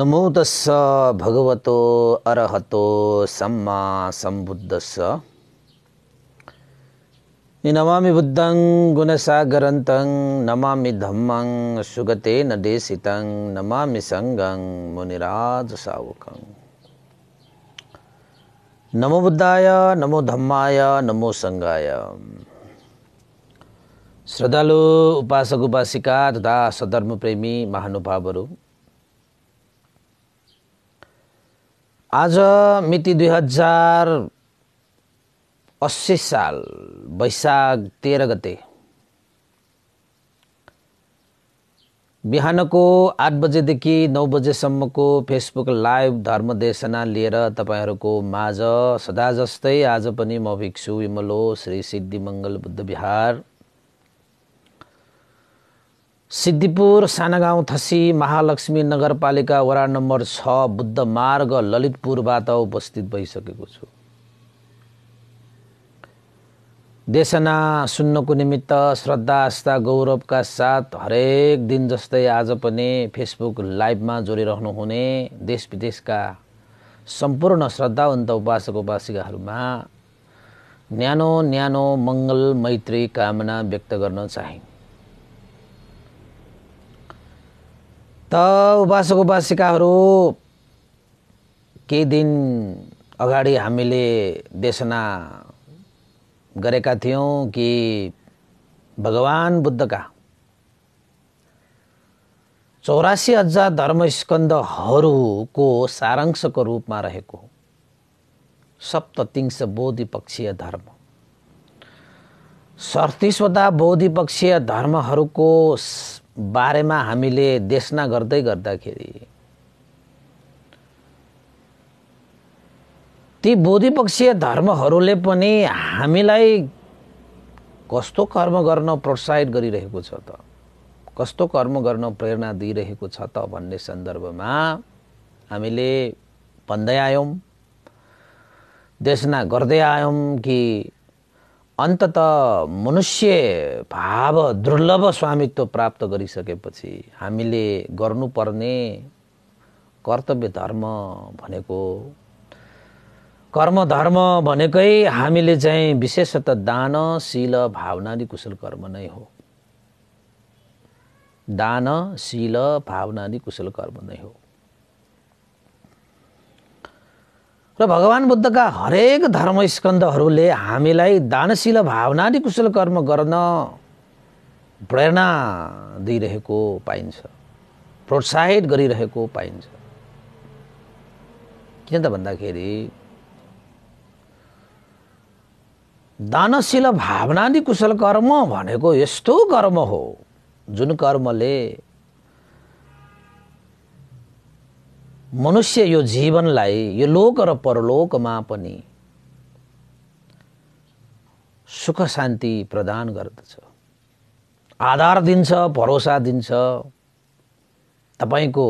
नमोदस्स भगवतो अरहतो सम्मा सम्बुद्धस्स नमामि बुद्धं गुणसागरन्तं नमामि धम्मं सुगतेन देशितं नमामि सङ्गं मुनिराजसावकं नमो बुद्धाय नमो धम्माय नमो सङ्गाय श्रद्धालु उपासक उपासिका तथा सधर्मप्रेमी महानुभावहरू आज मिति दुई हजार अस्सी साल वैशाख तेह्र गते बिहानको आठ बजेदेखि नौ बजेसम्मको फेसबुक लाइभ धर्मदेशना लिएर तपाईँहरूको माझ सदा जस्तै आज पनि म भिक्षु विमलो श्री सिद्धिमङ्गल बुद्ध विहार सिद्धिपुर सानागाउँ थसी महालक्ष्मी नगरपालिका वडा नम्बर छ बुद्ध मार्ग ललितपुरबाट उपस्थित भइसकेको छु देशना सुन्नको निमित्त श्रद्धा आस्था गौरवका साथ हरेक दिन जस्तै आज पनि फेसबुक लाइभमा जोडिरहनुहुने देश विदेशका सम्पूर्ण श्रद्धावन्त उपासक उपासिकाहरूमा न्यानो न्यानो मङ्गल मैत्री कामना व्यक्त गर्न चाहे त उपासक उपासिकाहरू केही दिन अगाडि हामीले देशना गरेका थियौँ कि भगवान् बुद्धका चौरासी हजार धर्मस्कन्दहरूको सारांशको रूपमा रहेको सप्ततिंश बोधिपक्षीय धर्म सडतिसवटा बोधिपक्षीय धर्महरूको बारेमा हामीले देशना गर्दै गर्दाखेरि ती बोधिपक्षीय धर्महरूले पनि हामीलाई कस्तो कर्म गर्न प्रोत्साहित गरिरहेको छ त कस्तो कर्म गर्न प्रेरणा दिइरहेको छ त भन्ने सन्दर्भमा हामीले भन्दै आयौँ देशना गर्दै आयौँ कि अन्तत मनुष्य भाव दुर्लभ स्वामित्व प्राप्त गरिसकेपछि हामीले गर्नुपर्ने कर्तव्य धर्म भनेको कर्म धर्म भनेकै हामीले चाहिँ विशेषतः दान शील भावना नि कुशल कर्म नै हो दान शील भावना नि कुशल कर्म नै हो र भगवान् बुद्धका हरेक धर्मस्कन्दहरूले हामीलाई दानशील भावना नि कुशल कर्म गर्न प्रेरणा दिइरहेको पाइन्छ प्रोत्साहित गरिरहेको पाइन्छ किन त भन्दाखेरि दानशील भावनादि कुशल कर्म भनेको यस्तो कर्म हो जुन कर्मले मनुष्य यो जीवनलाई यो लोक र परलोकमा पनि सुख शान्ति प्रदान गर्दछ आधार दिन्छ भरोसा दिन्छ तपाईँको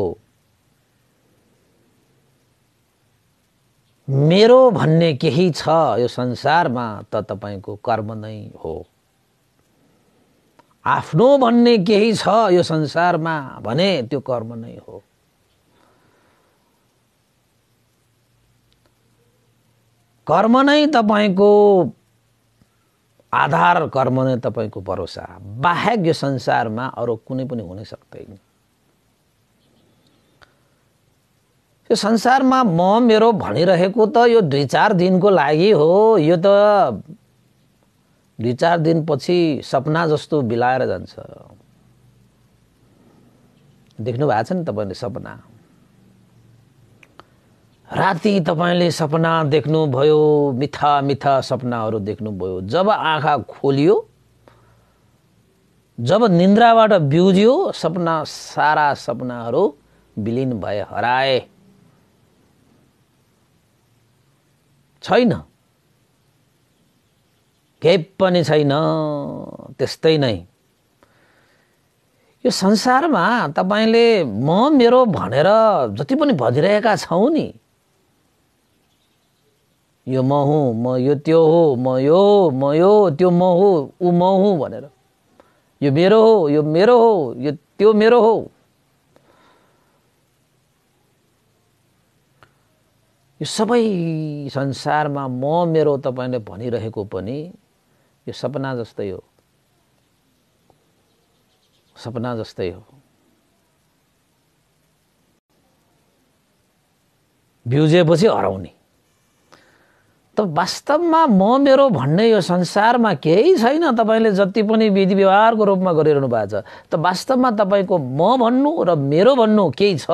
मेरो भन्ने केही छ यो संसारमा त तपाईँको कर्म नै हो आफ्नो भन्ने केही छ यो संसारमा भने त्यो कर्म नै हो कर्म नै तपाईँको आधार कर्म नै तपाईँको भरोसा बाहेक यो संसारमा अरू कुनै पनि हुनै सक्दैन यो संसारमा म मेरो भनिरहेको त यो दुई चार दिनको लागि हो यो त दुई चार दिनपछि सपना जस्तो बिलाएर जान्छ देख्नु भएको छ नि तपाईँले सपना राति तपाईँले सपना देख्नुभयो मिठा मिठा सपनाहरू देख्नुभयो जब आँखा खोलियो जब निन्द्राबाट बिउज्यो सपना सारा सपनाहरू विलिन भए हराए छैन केही पनि छैन त्यस्तै नै यो संसारमा तपाईँले म मेरो भनेर जति पनि भनिरहेका छौँ नि यो म हुँ म यो त्यो हो म यो म यो त्यो म हो ऊ म हुँ भनेर यो मेरो हो यो मेरो हो यो त्यो मेरो हो यो सबै संसारमा म मेरो तपाईँले भनिरहेको पनि यो सपना जस्तै हो सपना जस्तै हो बिउजेपछि हराउने त वास्तवमा म मेरो भन्ने यो संसारमा केही छैन तपाईँले जति पनि विधि व्यवहारको रूपमा गरिरहनु भएको छ त वास्तवमा तपाईँको म भन्नु र मेरो भन्नु केही छ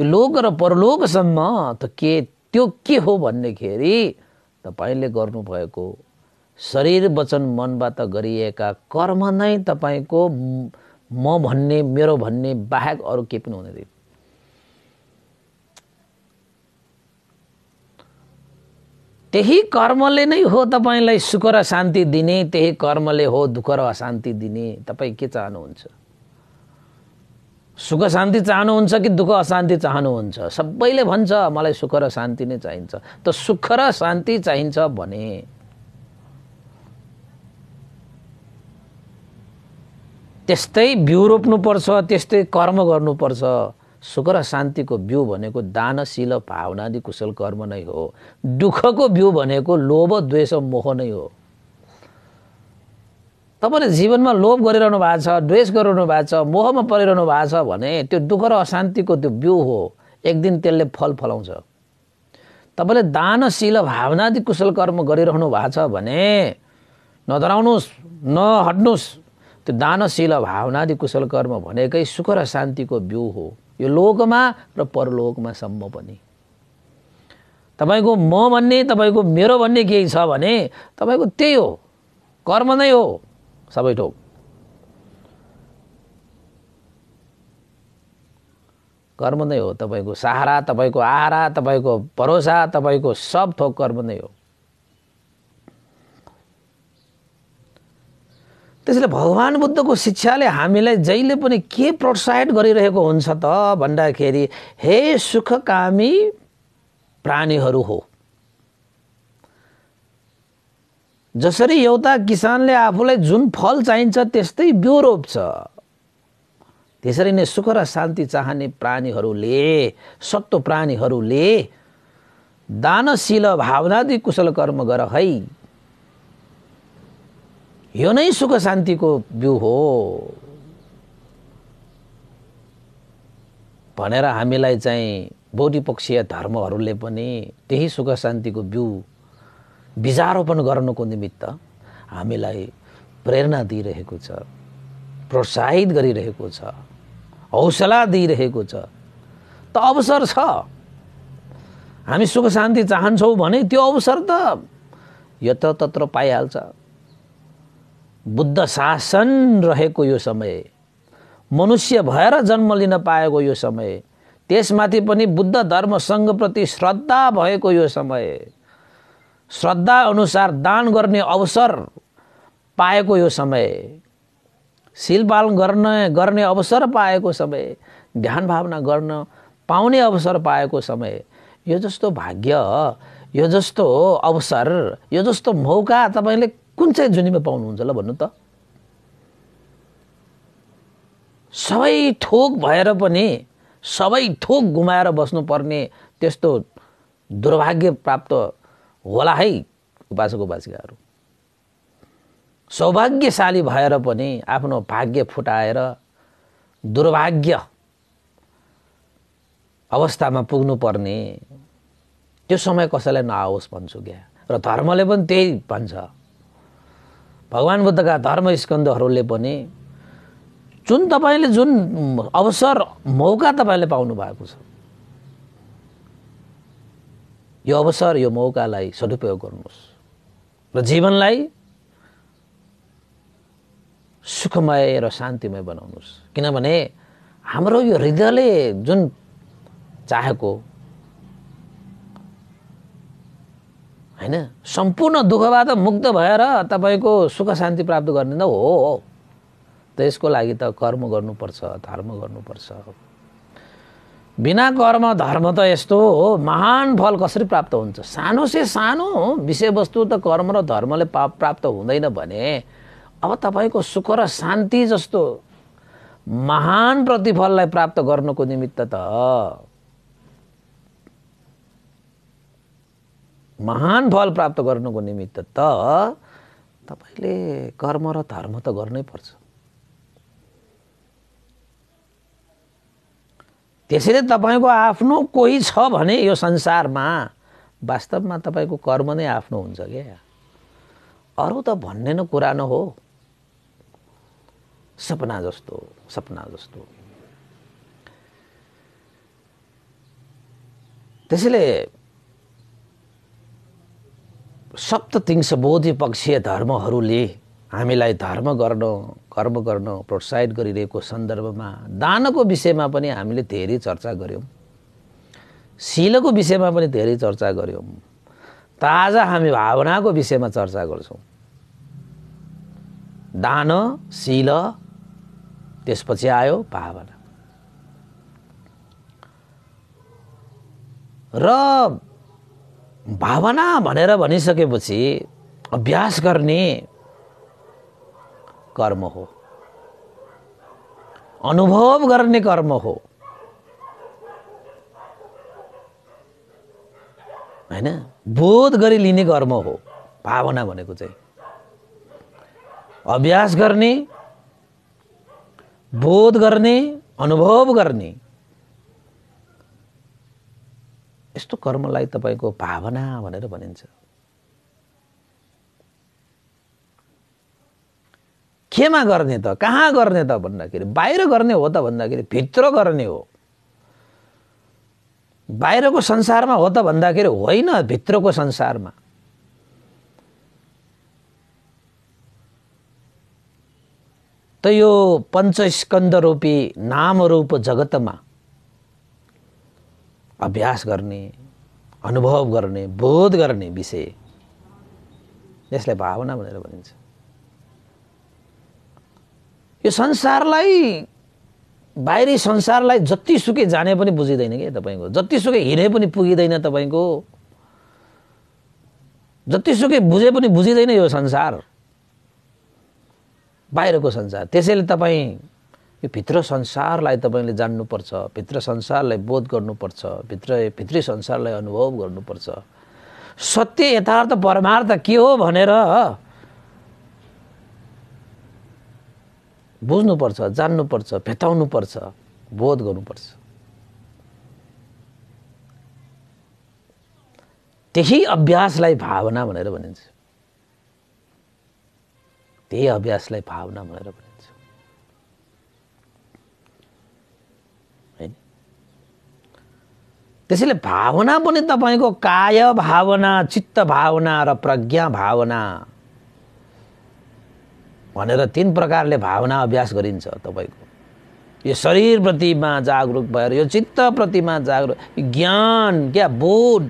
यो लोक र परलोकसम्म त के त्यो के हो भन्नेखेरि तपाईँले गर्नुभएको शरीर वचन मनबाट गरिएका कर्म नै तपाईँको म भन्ने मेरो भन्ने बाहेक अरू केही पनि हुँदैन त्यही कर्मले नै हो तपाईँलाई सुख र शान्ति दिने त्यही कर्मले हो दुःख र अशान्ति दिने तपाईँ के चाहनुहुन्छ सुख शान्ति चाहनुहुन्छ कि दुःख अशान्ति चाहनुहुन्छ सबैले भन्छ मलाई सुख र शान्ति नै चाहिन्छ त सुख र शान्ति चाहिन्छ भने त्यस्तै बिउ रोप्नुपर्छ त्यस्तै कर्म गर्नुपर्छ सुख र शान्तिको बिउ भनेको दानशील भावनादि कुशल कर्म नै हो दुःखको बिउ भनेको लोभ द्वेष मोह नै हो तपाईँले जीवनमा लोभ गरिरहनु भएको छ द्वेष गरिरहनु भएको छ मोहमा परिरहनु भएको छ भने त्यो दुःख र अशान्तिको त्यो बिउ हो एक दिन त्यसले फल फलाउँछ तपाईँले दानशील भावनादि कुशल कर्म गरिरहनु भएको छ भने नधराउनुहोस् नहट्नुहोस् त्यो दानशील भावनादि कुशल कर्म भनेकै सुख र शान्तिको बिउ हो यो लोकमा र परलोकमा सम्म पनि तपाईँको म भन्ने तपाईँको मेरो भन्ने केही छ भने तपाईँको त्यही हो कर्म नै हो सबै ठोक कर्म नै हो तपाईँको सहारा तपाईँको आहारा तपाईँको भरोसा तपाईँको सब थोक कर्म नै हो त्यसैले भगवान् बुद्धको शिक्षाले हामीलाई जहिले पनि के प्रोत्साहित गरिरहेको हुन्छ त भन्दाखेरि हे सुखकामी प्राणीहरू हो जसरी एउटा किसानले आफूलाई जुन फल चाहिन्छ त्यस्तै बिउ रोप्छ त्यसरी नै सुख र शान्ति चाहने प्राणीहरूले सत्व प्राणीहरूले दानशील भावनादि कुशल कर्म गर है यो नै सुख शान्तिको बिउ हो भनेर हामीलाई चाहिँ बौद्धिपक्षीय धर्महरूले पनि त्यही सुख शान्तिको बिउ बिजारोपण गर्नुको निमित्त हामीलाई प्रेरणा दिइरहेको छ प्रोत्साहित गरिरहेको छ हौसला दिइरहेको छ त अवसर छ हामी सुख शान्ति चाहन्छौँ भने त्यो अवसर त तत्र पाइहाल्छ बुद्ध शासन रहेको यो समय मनुष्य भएर जन्म लिन पाएको यो समय त्यसमाथि पनि बुद्ध धर्मसँगप्रति श्रद्धा भएको यो समय श्रद्धा अनुसार दान गर्ने अवसर पाएको यो समय शिलपालन गर्न गर्ने अवसर पाएको समय ध्यान भावना गर्न पाउने अवसर पाएको समय यो जस्तो भाग्य यो जस्तो अवसर यो जस्तो मौका तपाईँले कुन चाहिँ जुनीमा पाउनुहुन्छ ल भन्नु त सबै थोक भएर पनि सबै थोक गुमाएर बस्नुपर्ने त्यस्तो दुर्भाग्य प्राप्त होला है उपासक उपासिकाहरू सौभाग्यशाली भएर पनि आफ्नो भाग्य फुटाएर दुर्भाग्य अवस्थामा पुग्नुपर्ने त्यो समय कसैलाई नआओस् भन्छु क्या र धर्मले पनि त्यही भन्छ भगवान् बुद्धका धर्मस्कन्दहरूले पनि जुन तपाईँले जुन अवसर मौका तपाईँले पाउनु भएको छ यो अवसर यो मौकालाई सदुपयोग गर्नुहोस् र जीवनलाई सुखमय र शान्तिमय बनाउनुहोस् किनभने हाम्रो यो हृदयले जुन चाहेको होइन सम्पूर्ण दुःखबाट मुक्त भएर तपाईँको सुख शान्ति प्राप्त गर्ने त हो त यसको लागि त कर्म गर्नुपर्छ धर्म गर्नुपर्छ बिना कर्म धर्म त यस्तो हो महान फल कसरी प्राप्त हुन्छ सानो से सानो विषयवस्तु त कर्म र धर्मले पा प्राप्त हुँदैन भने अब तपाईँको सुख र शान्ति जस्तो महान प्रतिफललाई प्राप्त गर्नुको निमित्त त महान फल प्राप्त गर्नुको निमित्त त तपाईँले कर्म र धर्म त गर्नै पर्छ त्यसैले तपाईँको आफ्नो कोही छ भने यो संसारमा वास्तवमा तपाईँको कर्म नै आफ्नो हुन्छ क्या अरू त भन्ने न कुरा न हो सपना जस्तो सपना जस्तो त्यसैले बोधि पक्षीय धर्महरूले हामीलाई धर्म गर्न कर्म गर्न प्रोत्साहित गरिरहेको सन्दर्भमा दानको विषयमा पनि हामीले धेरै चर्चा गऱ्यौँ शिलको विषयमा पनि धेरै चर्चा गऱ्यौँ ताजा हामी भावनाको विषयमा चर्चा गर्छौँ दान शिल त्यसपछि आयो भावना र भावना भनेर भनिसकेपछि अभ्यास गर्ने कर्म हो अनुभव गर्ने कर्म हो होइन बोध गरी लिने कर्म हो भावना भनेको चाहिँ अभ्यास गर्ने बोध गर्ने अनुभव गर्ने यस्तो कर्मलाई तपाईँको भावना भनेर भनिन्छ केमा गर्ने त कहाँ गर्ने त भन्दाखेरि बाहिर गर्ने हो त भन्दाखेरि भित्र गर्ने हो बाहिरको संसारमा हो त भन्दाखेरि होइन भित्रको संसारमा त यो पञ्चस्कन्दरूपी नामरूप जगतमा अभ्यास गर्ने अनुभव गर्ने बोध गर्ने विषय यसलाई भावना भनेर भनिन्छ यो संसारलाई बाहिरी संसारलाई जतिसुकै जाने पनि बुझिँदैन कि तपाईँको जतिसुकै हिँडे पनि पुगिँदैन तपाईँको जतिसुकै बुझे पनि बुझिँदैन यो संसार बाहिरको संसार त्यसैले तपाईँ यो भित्र संसारलाई तपाईँले जान्नुपर्छ भित्र संसारलाई बोध गर्नुपर्छ भित्र भित्री संसारलाई अनुभव गर्नुपर्छ सत्य यथार्थ परमार्थ के हो भनेर बुझ्नुपर्छ जान्नुपर्छ भेटाउनुपर्छ बोध गर्नुपर्छ त्यही अभ्यासलाई भावना भनेर भनिन्छ त्यही अभ्यासलाई भावना भनेर भनिन्छ त्यसैले भावना पनि तपाईँको काय भावना चित्त भावना र प्रज्ञा भावना भनेर तिन प्रकारले भावना अभ्यास गरिन्छ तपाईँको यो शरीरप्रतिमा जागरुक भएर यो चित्तप्रतिमा जागरुक ज्ञान क्या बोध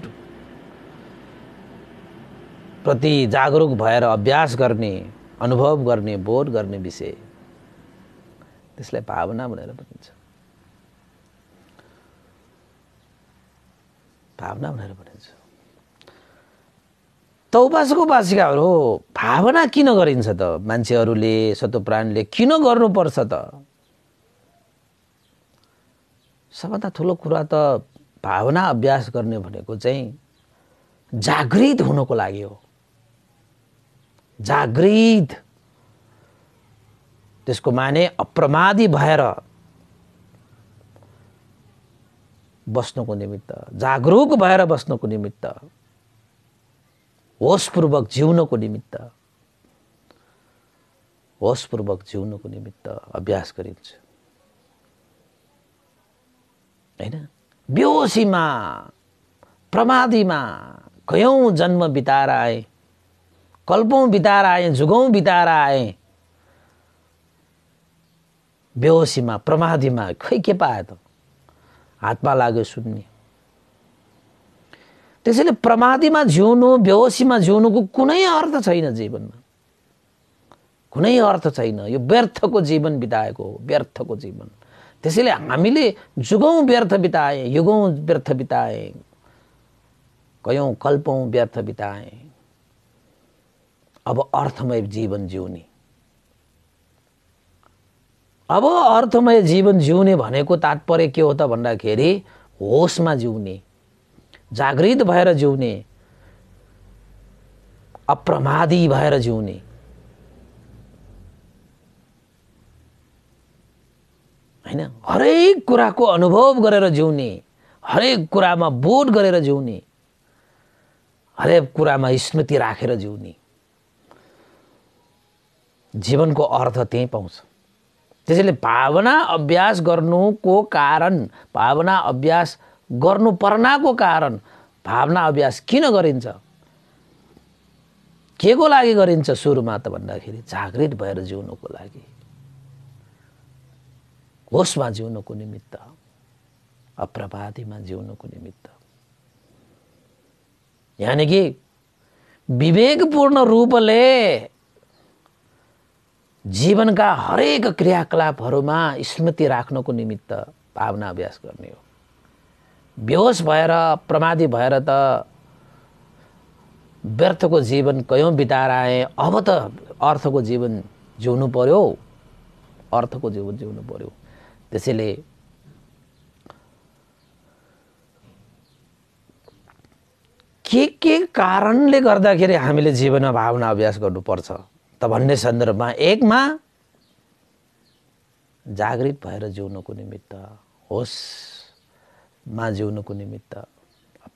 प्रति जागरुक भएर अभ्यास गर्ने अनुभव गर्ने बोध गर्ने विषय त्यसलाई भावना भनेर भनिन्छ भावना भनेर भनिन्छ तौबासको बासिकाहरू हो भावना किन गरिन्छ त मान्छेहरूले सतोप्राणले किन गर्नुपर्छ त सबभन्दा ठुलो कुरा त भावना अभ्यास गर्ने भनेको चाहिँ जागृत हुनुको लागि हो जागृत त्यसको माने अप्रमादी भएर बस्नुको निमित्त जागरुक भएर बस्नुको निमित्त होसपूर्वक जिउनको निमित्त होसपूर्वक जिउनको निमित्त अभ्यास गरिन्छ होइन बेहोसीमा प्रमादीमा कयौँ जन्म बिताएर आए कल्पौँ बिताएर आए जुगौँ बिताएर आए बेहोसीमा प्रमादीमा खै के पाए त हातमा लाग्यो सुन्ने त्यसैले प्रमादीमा जिउनु बेहोसीमा जिउनुको कुनै अर्थ छैन जीवनमा कुनै अर्थ छैन यो व्यर्थको जीवन बिताएको हो व्यर्थको जीवन त्यसैले हामीले जुगौँ व्यर्थ बिताएँ युगौँ व्यर्थ बिताए कयौँ कल्पौँ व्यर्थ बिताएँ अब अर्थमय जीवन जिउने अब अर्थमय जीवन जिउने भनेको तात्पर्य के हो त भन्दाखेरि होसमा जिउने जागृत भएर जिउने अप्रमादी भएर जिउने होइन हरेक कुराको अनुभव गरेर जिउने हरेक कुरामा बोध गरेर जिउने हरेक कुरामा स्मृति राखेर जिउने जीवनको अर्थ त्यहीँ पाउँछ त्यसैले भावना अभ्यास गर्नुको कारण भावना अभ्यास गर्नु पर्नाको कारण भावना अभ्यास किन गरिन्छ के को लागि गरिन्छ सुरुमा त भन्दाखेरि जागृत भएर जिउनुको लागि होसमा जिउनुको निमित्त अप्रवादीमा जिउनुको निमित्त यानि कि विवेकपूर्ण रूपले जीवनका हरेक क्रियाकलापहरूमा स्मृति राख्नको निमित्त भावना अभ्यास गर्ने हो बेहोस भएर प्रमादी भएर त व्यर्थको जीवन कयौँ बिताएर आएँ अब त अर्थको जीवन जिउनु पर्यो अर्थको जीवन जिउनु पर्यो त्यसैले के के कारणले गर्दाखेरि हामीले जीवनमा भावना अभ्यास गर्नुपर्छ त भन्ने सन्दर्भमा एकमा जागृत भएर जिउनुको निमित्त होसमा जिउनुको निमित्त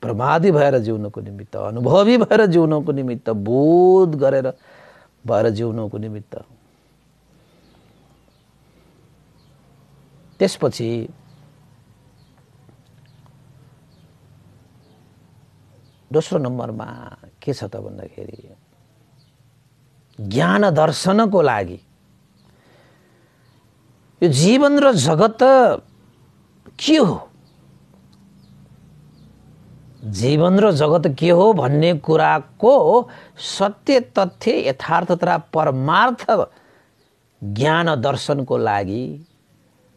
प्रमादी भएर जिउनुको निमित्त अनुभवी भएर जिउनुको निमित्त बोध गरेर भएर जिउनुको निमित्त त्यसपछि दोस्रो नम्बरमा के छ त भन्दाखेरि ज्ञान दर्शनको लागि यो जीवन र जगत के हो जीवन र जगत के हो भन्ने कुराको सत्य तथ्य यथार्थ तथा परमार्थ ज्ञान दर्शनको लागि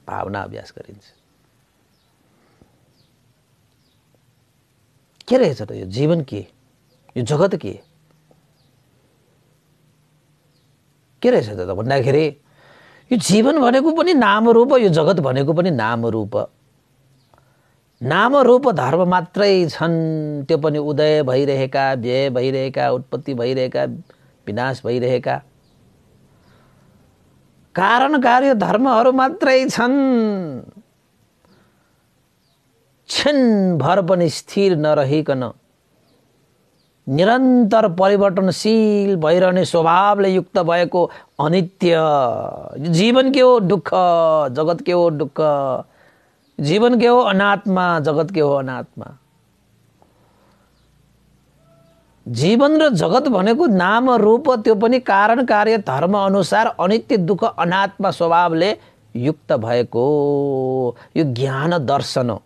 भावना अभ्यास गरिन्छ के रहेछ त यो जीवन के यो जगत के के रहेछ त भन्दाखेरि यो जीवन भनेको पनि नाम नामरूप यो जगत भनेको पनि नाम रूप नाम रूप धर्म मात्रै छन् त्यो पनि उदय भइरहेका व्यय भइरहेका उत्पत्ति भइरहेका विनाश भइरहेका कारण कार्य धर्महरू मात्रै छन् भर पनि स्थिर नरहिकन निरन्तर परिवर्तनशील भइरहने स्वभावले युक्त भएको अनित्य जीवन के हो दुःख जगत के हो दुःख जीवन के हो अनात्मा जगत के हो अनात्मा जीवन र जगत भनेको नाम रूप त्यो पनि कारण कार्य धर्म अनुसार अनित्य दुःख अनात्मा स्वभावले युक्त भएको यो ज्ञान दर्शन हो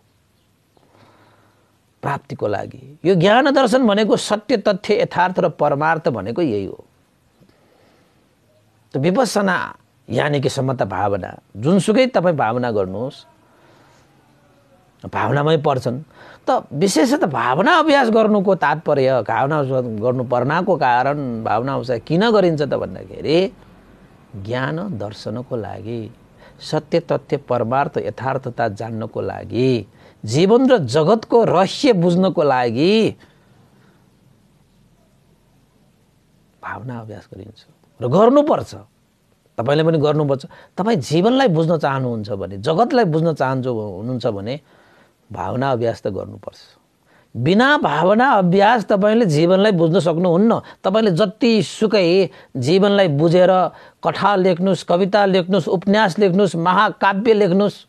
प्राप्तिको लागि यो ज्ञान दर्शन भनेको सत्य तथ्य यथार्थ र परमार्थ भनेको यही हो त विपसना यानि कि समता भावना जुनसुकै तपाईँ भावना गर्नुहोस् भावनामै पर्छन् त विशेष त भावना अभ्यास गर्नुको तात्पर्य भावना गर्नु पर्नाको कारण भावना अभ्यास किन गरिन्छ त भन्दाखेरि ज्ञान दर्शनको लागि सत्य तथ्य परमार्थ यथार्थता जान्नको लागि जीवन र जगतको रहस्य बुझ्नको लागि भावना अभ्यास गरिन्छ र गर्नुपर्छ तपाईँले पनि गर्नुपर्छ तपाईँ जीवनलाई बुझ्न चाहनुहुन्छ भने जगतलाई बुझ्न चाहन्छु हुनुहुन्छ भने भावना अभ्यास त गर्नुपर्छ बिना भावना अभ्यास तपाईँले जीवनलाई बुझ्न सक्नुहुन्न तपाईँले जतिसुकै जीवनलाई बुझेर कथा लेख्नुहोस् कविता लेख्नुहोस् उपन्यास लेख्नुहोस् महाकाव्य लेख्नुहोस्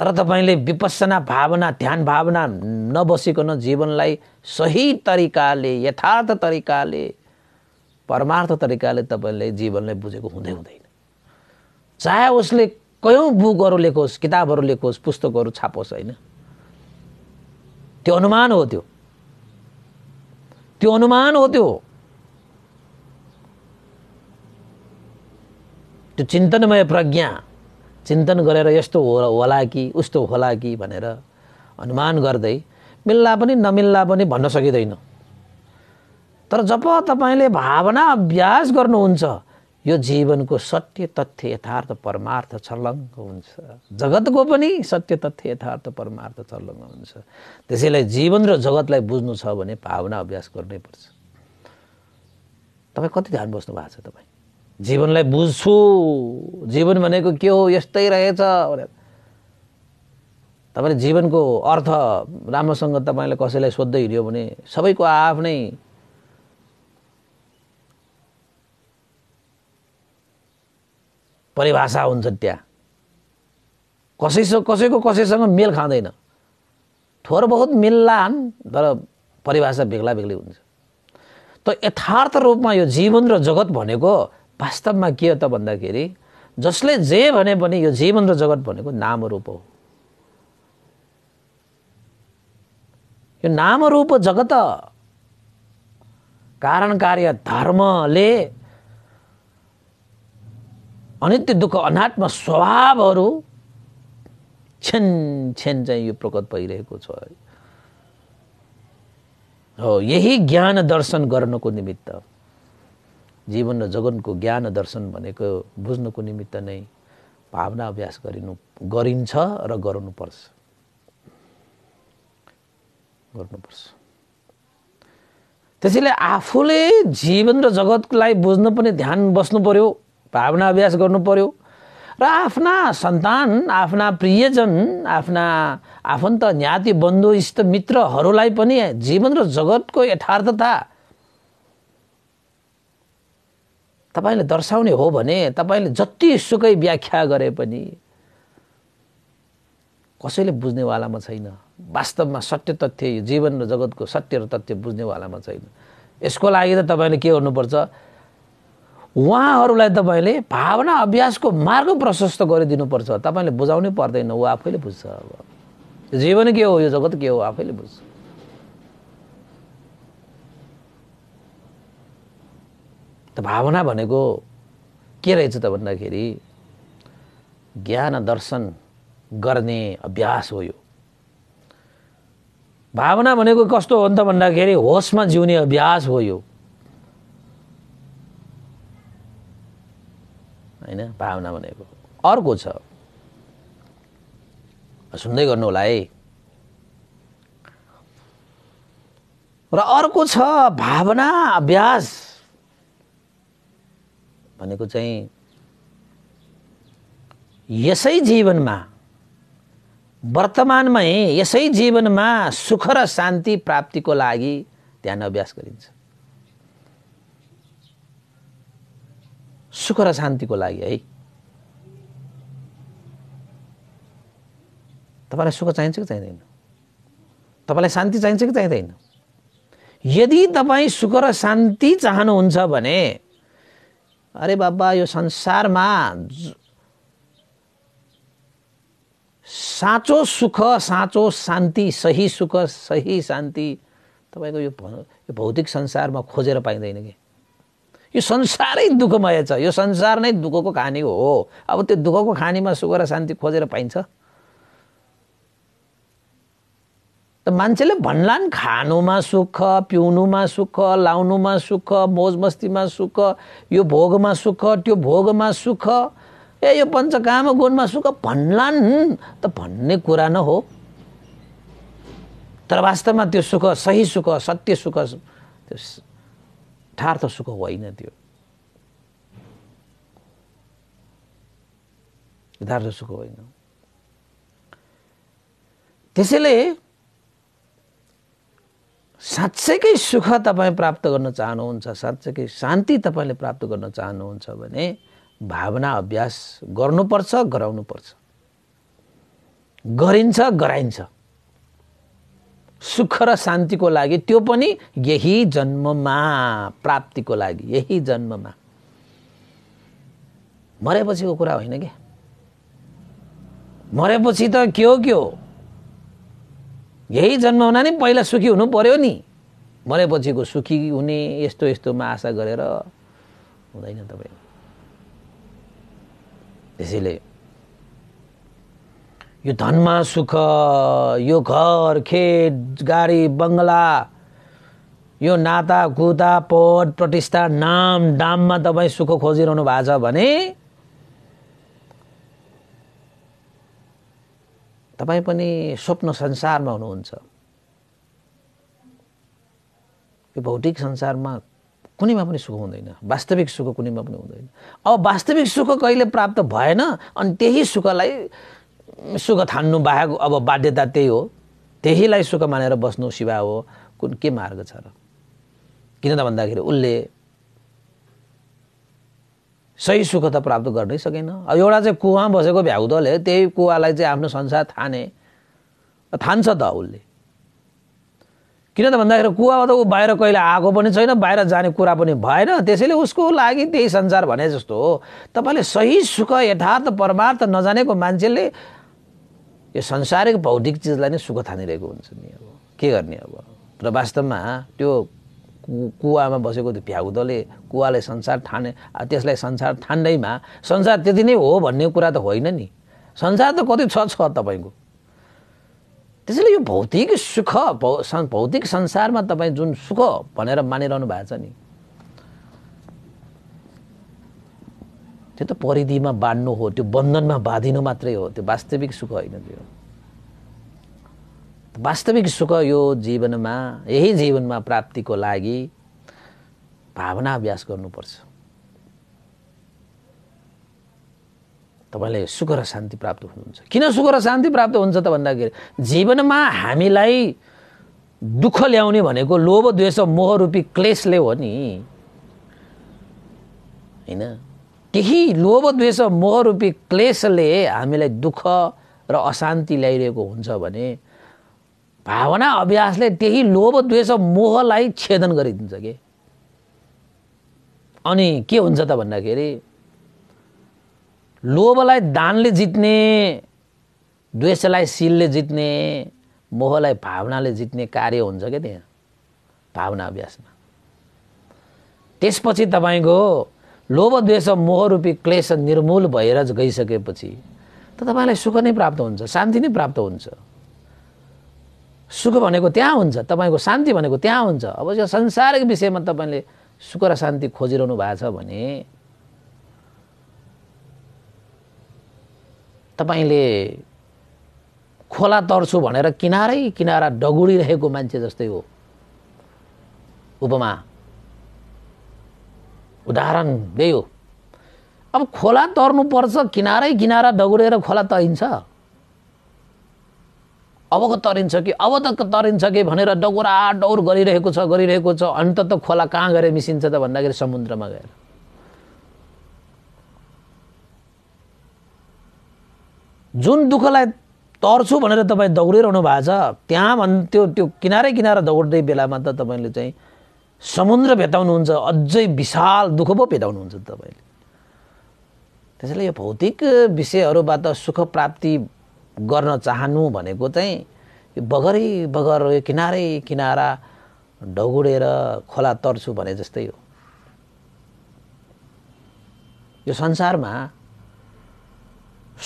तर तपाईँले विपसना भावना ध्यान भावना नबसिकन जीवनलाई सही तरिकाले यथार्थ तरिकाले परमार्थ तरिकाले तपाईँले जीवनलाई बुझेको हुँदै हुँदैन चाहे उसले कयौँ बुकहरू लेखोस् किताबहरू लेखोस् पुस्तकहरू छापोस् होइन त्यो अनुमान हो त्यो त्यो अनुमान हो त्यो त्यो चिन्तनमय प्रज्ञा चिन्तन गरेर यस्तो हो होला कि उस्तो होला कि भनेर अनुमान गर्दै मिल्ला पनि नमिल्ला पनि भन्न सकिँदैन तर जब तपाईँले भावना अभ्यास गर्नुहुन्छ यो जीवनको सत्य तथ्य यथार्थ परमार्थ छलङ्ग हुन्छ जगतको पनि सत्य तथ्य यथार्थ परमार्थ छलङ्ग हुन्छ त्यसैले जीवन र जगतलाई बुझ्नु छ भने भावना अभ्यास गर्नैपर्छ तपाईँ कति ध्यान बस्नु भएको छ तपाईँ जीवनलाई बुझ्छु जीवन भनेको के हो यस्तै रहेछ भनेर तपाईँले जीवनको अर्थ राम्रोसँग तपाईँले कसैलाई सोद्धै हिँड्यो भने सबैको आफ्नै परिभाषा हुन्छ त्यहाँ कसैसँग कसैको कसैसँग मेल खाँदैन थोर बहुत मिल्लान् तर परिभाषा बेग्ला बेग्लै हुन्छ त यथार्थ रूपमा यो जीवन र जगत भनेको वास्तवमा के हो त भन्दाखेरि जसले जे भने पनि यो जीवन र जगत भनेको नाम रूप हो यो नाम रूप जगत कारण कार्य धर्मले अनित्य दुःख अनात्म स्वभावहरू छेन छेन चाहिँ यो प्रकट भइरहेको छ हो यही ज्ञान दर्शन गर्नको निमित्त जीवन र जगनको ज्ञान दर्शन भनेको बुझ्नको निमित्त नै भावना अभ्यास गरिनु गरिन्छ र गर्नुपर्छ गर्नुपर्छ त्यसैले आफूले जीवन र जगतलाई बुझ्न पनि ध्यान बस्नु पर्यो भावना अभ्यास गर्नु पर्यो र आफ्ना सन्तान आफ्ना प्रियजन आफ्ना आफन्त ज्ञाति बन्धु इष्ट मित्रहरूलाई पनि जीवन र जगतको यथार्थता तपाईँले दर्शाउने हो भने तपाईँले जतिसुकै व्याख्या गरे पनि कसैले बुझ्नेवालामा छैन वास्तवमा सत्य तथ्य यो जीवन र जगतको सत्य र तथ्य बुझ्नेवालामा छैन यसको लागि त तपाईँले के गर्नुपर्छ उहाँहरूलाई तपाईँले भावना अभ्यासको मार्ग प्रशस्त गरिदिनुपर्छ तपाईँले बुझाउनै पर्दैन ऊ आफैले बुझ्छ अब जीवन के हो यो जगत के हो आफैले बुझ्छ भावना भनेको के रहेछ त भन्दाखेरि ज्ञान दर्शन गर्ने अभ्यास हो यो भावना भनेको कस्तो हो नि त भन्दाखेरि होसमा जिउने अभ्यास हो यो होइन भावना भनेको अर्को छ सुन्दै गर्नु होला है र अर्को छ भावना अभ्यास भनेको चाहिँ यसै जीवनमा वर्तमानमै यसै जीवनमा सुख र शान्ति प्राप्तिको लागि ध्यान अभ्यास गरिन्छ सुख र शान्तिको लागि है तपाईँलाई सुख चाहिन्छ कि चाहिँदैन तपाईँलाई शान्ति चाहिन्छ कि चाहिँदैन यदि तपाईँ सुख र शान्ति चाहनुहुन्छ भने अरे बाबा यो संसारमा साँचो सुख साँचो शान्ति सही सुख सही शान्ति तपाईँको यो यो भौतिक संसारमा खोजेर पाइँदैन कि यो संसारै दुःखमय छ यो संसार नै दुःखको खानी हो अब त्यो दुःखको खानीमा सुख र शान्ति खोजेर पाइन्छ मान्छेले भन्लान् खानुमा सुख पिउनुमा सुख लाउनुमा सुख मौज मस्तीमा सुख यो भोगमा सुख त्यो भोगमा सुख ए यो पञ्चकाम गुणमा सुख भन्लान् त भन्ने कुरा न हो तर वास्तवमा त्यो सुख सही सुख सत्य सुख त्यो ठार्थ सुख होइन त्यो यथार्थ सुख होइन त्यसैले साँच्चैकै सुख तपाईँ प्राप्त गर्न चाहनुहुन्छ साँच्चैकै शान्ति तपाईँले प्राप्त गर्न चाहनुहुन्छ भने भावना अभ्यास गर्नुपर्छ गराउनुपर्छ गरिन्छ गराइन्छ सुख र शान्तिको लागि त्यो पनि यही जन्ममा प्राप्तिको लागि यही जन्ममा मरेपछिको कुरा होइन क्या मरेपछि त के हो के हो यही हुना नि पहिला सुखी हुनु पर्यो नि भनेपछिको सुखी हुने यस्तो यस्तोमा आशा गरेर हुँदैन तपाईँ त्यसैले यो धनमा सुख यो घर खेत गाडी बङ्गला यो नाता कुता पद प्रतिष्ठा नाम डाममा तपाईँ सुख खोजिरहनु भएको छ भने तपाईँ पनि स्वप्न संसारमा हुनुहुन्छ यो भौतिक संसारमा कुनैमा पनि सुख हुँदैन वास्तविक सुख कुनैमा पनि हुँदैन अब वास्तविक सुख कहिले प्राप्त भएन अनि त्यही सुखलाई सुख थान्नु बाहेक अब बाध्यता त्यही हो त्यहीलाई सुख मानेर बस्नु सिवा हो कुन के मार्ग छ र किन त भन्दाखेरि उसले सही सुख त प्राप्त गर्नै सकेन अब एउटा चाहिँ कुवा बसेको भ्याउदले त्यही कुवालाई चाहिँ आफ्नो संसार थाने थान्छ त उसले किन त भन्दाखेरि कुवा त ऊ बाहिर कहिले आएको पनि छैन बाहिर जाने कुरा पनि भएन त्यसैले उसको लागि त्यही संसार भने जस्तो हो तपाईँले सही सुख यथार्थ परमार्थ नजानेको मान्छेले यो संसारिक भौतिक चिजलाई नै सुख थानिरहेको हुन्छ नि अब के गर्ने अब र वास्तवमा त्यो कुवामा बसेको त्यो भ्याउदले कुवाले संसार ठाने त्यसलाई संसार ठान्दैमा संसार त्यति नै हो भन्ने कुरा त होइन नि संसार त कति छ छ तपाईँको त्यसैले यो भौतिक सुख भौतिक संसारमा तपाईँ जुन सुख भनेर मानिरहनु भएको छ नि त्यो त परिधिमा बाँड्नु हो त्यो बन्धनमा बाँधिनु मात्रै हो त्यो वास्तविक सुख होइन त्यो वास्तविक सुख यो जीवनमा यही जीवनमा प्राप्तिको लागि भावना अभ्यास गर्नुपर्छ तपाईँलाई सुख र शान्ति प्राप्त हुनुहुन्छ किन सुख र शान्ति प्राप्त हुन्छ त भन्दाखेरि जीवनमा हामीलाई दुःख ल्याउने भनेको लोभ द्वेष मोह क्लेसले हो नि होइन केही लोभ द्वेष मोह क्लेसले हामीलाई दुःख र अशान्ति ल्याइरहेको हुन्छ भने भावना अभ्यासले त्यही लोभ द्वेष मोहलाई छेदन गरिदिन्छ कि अनि के हुन्छ त भन्दाखेरि लोभलाई दानले जित्ने द्वेषलाई शिलले जित्ने मोहलाई भावनाले जित्ने कार्य हुन्छ क्या त्यहाँ भावना अभ्यासमा त्यसपछि तपाईँको लोभ द्वेष मोह रूपी क्लेश निर्मूल भएर गइसकेपछि त तपाईँलाई सुख नै प्राप्त हुन्छ शान्ति नै प्राप्त हुन्छ सुख भनेको त्यहाँ हुन्छ तपाईँको शान्ति भनेको त्यहाँ हुन्छ अब यो संसारको विषयमा तपाईँले सुख र शान्ति खोजिरहनु भएको छ भने तपाईँले खोला तर्छु भनेर किनारै किनारा डगुडिरहेको मान्छे जस्तै हो उपमा उदाहरण त्यही हो अब खोला तर्नुपर्छ किनारै किनारा डगुडेर खोला तरिन्छ अबको तरिन्छ कि अब त तरिन्छ कि भनेर डगुरा डौर गरिरहेको छ गरिरहेको छ अन्त त खोला कहाँ गएर मिसिन्छ त भन्दाखेरि समुद्रमा गएर जुन दुःखलाई तर्छु भनेर तपाईँ दौडिरहनु भएको छ त्यहाँ भन् त्यो त्यो किनारै किनारा दौड्दै बेलामा त तपाईँले चाहिँ समुद्र भेटाउनुहुन्छ अझै विशाल दुःख पो भेटाउनुहुन्छ तपाईँले त्यसैले यो भौतिक विषयहरूबाट सुख प्राप्ति गर्न चाहनु भनेको चाहिँ यो बगरै बगर यो किनारै किनारा ढगुडेर खोला तर्छु भने जस्तै हो यो संसारमा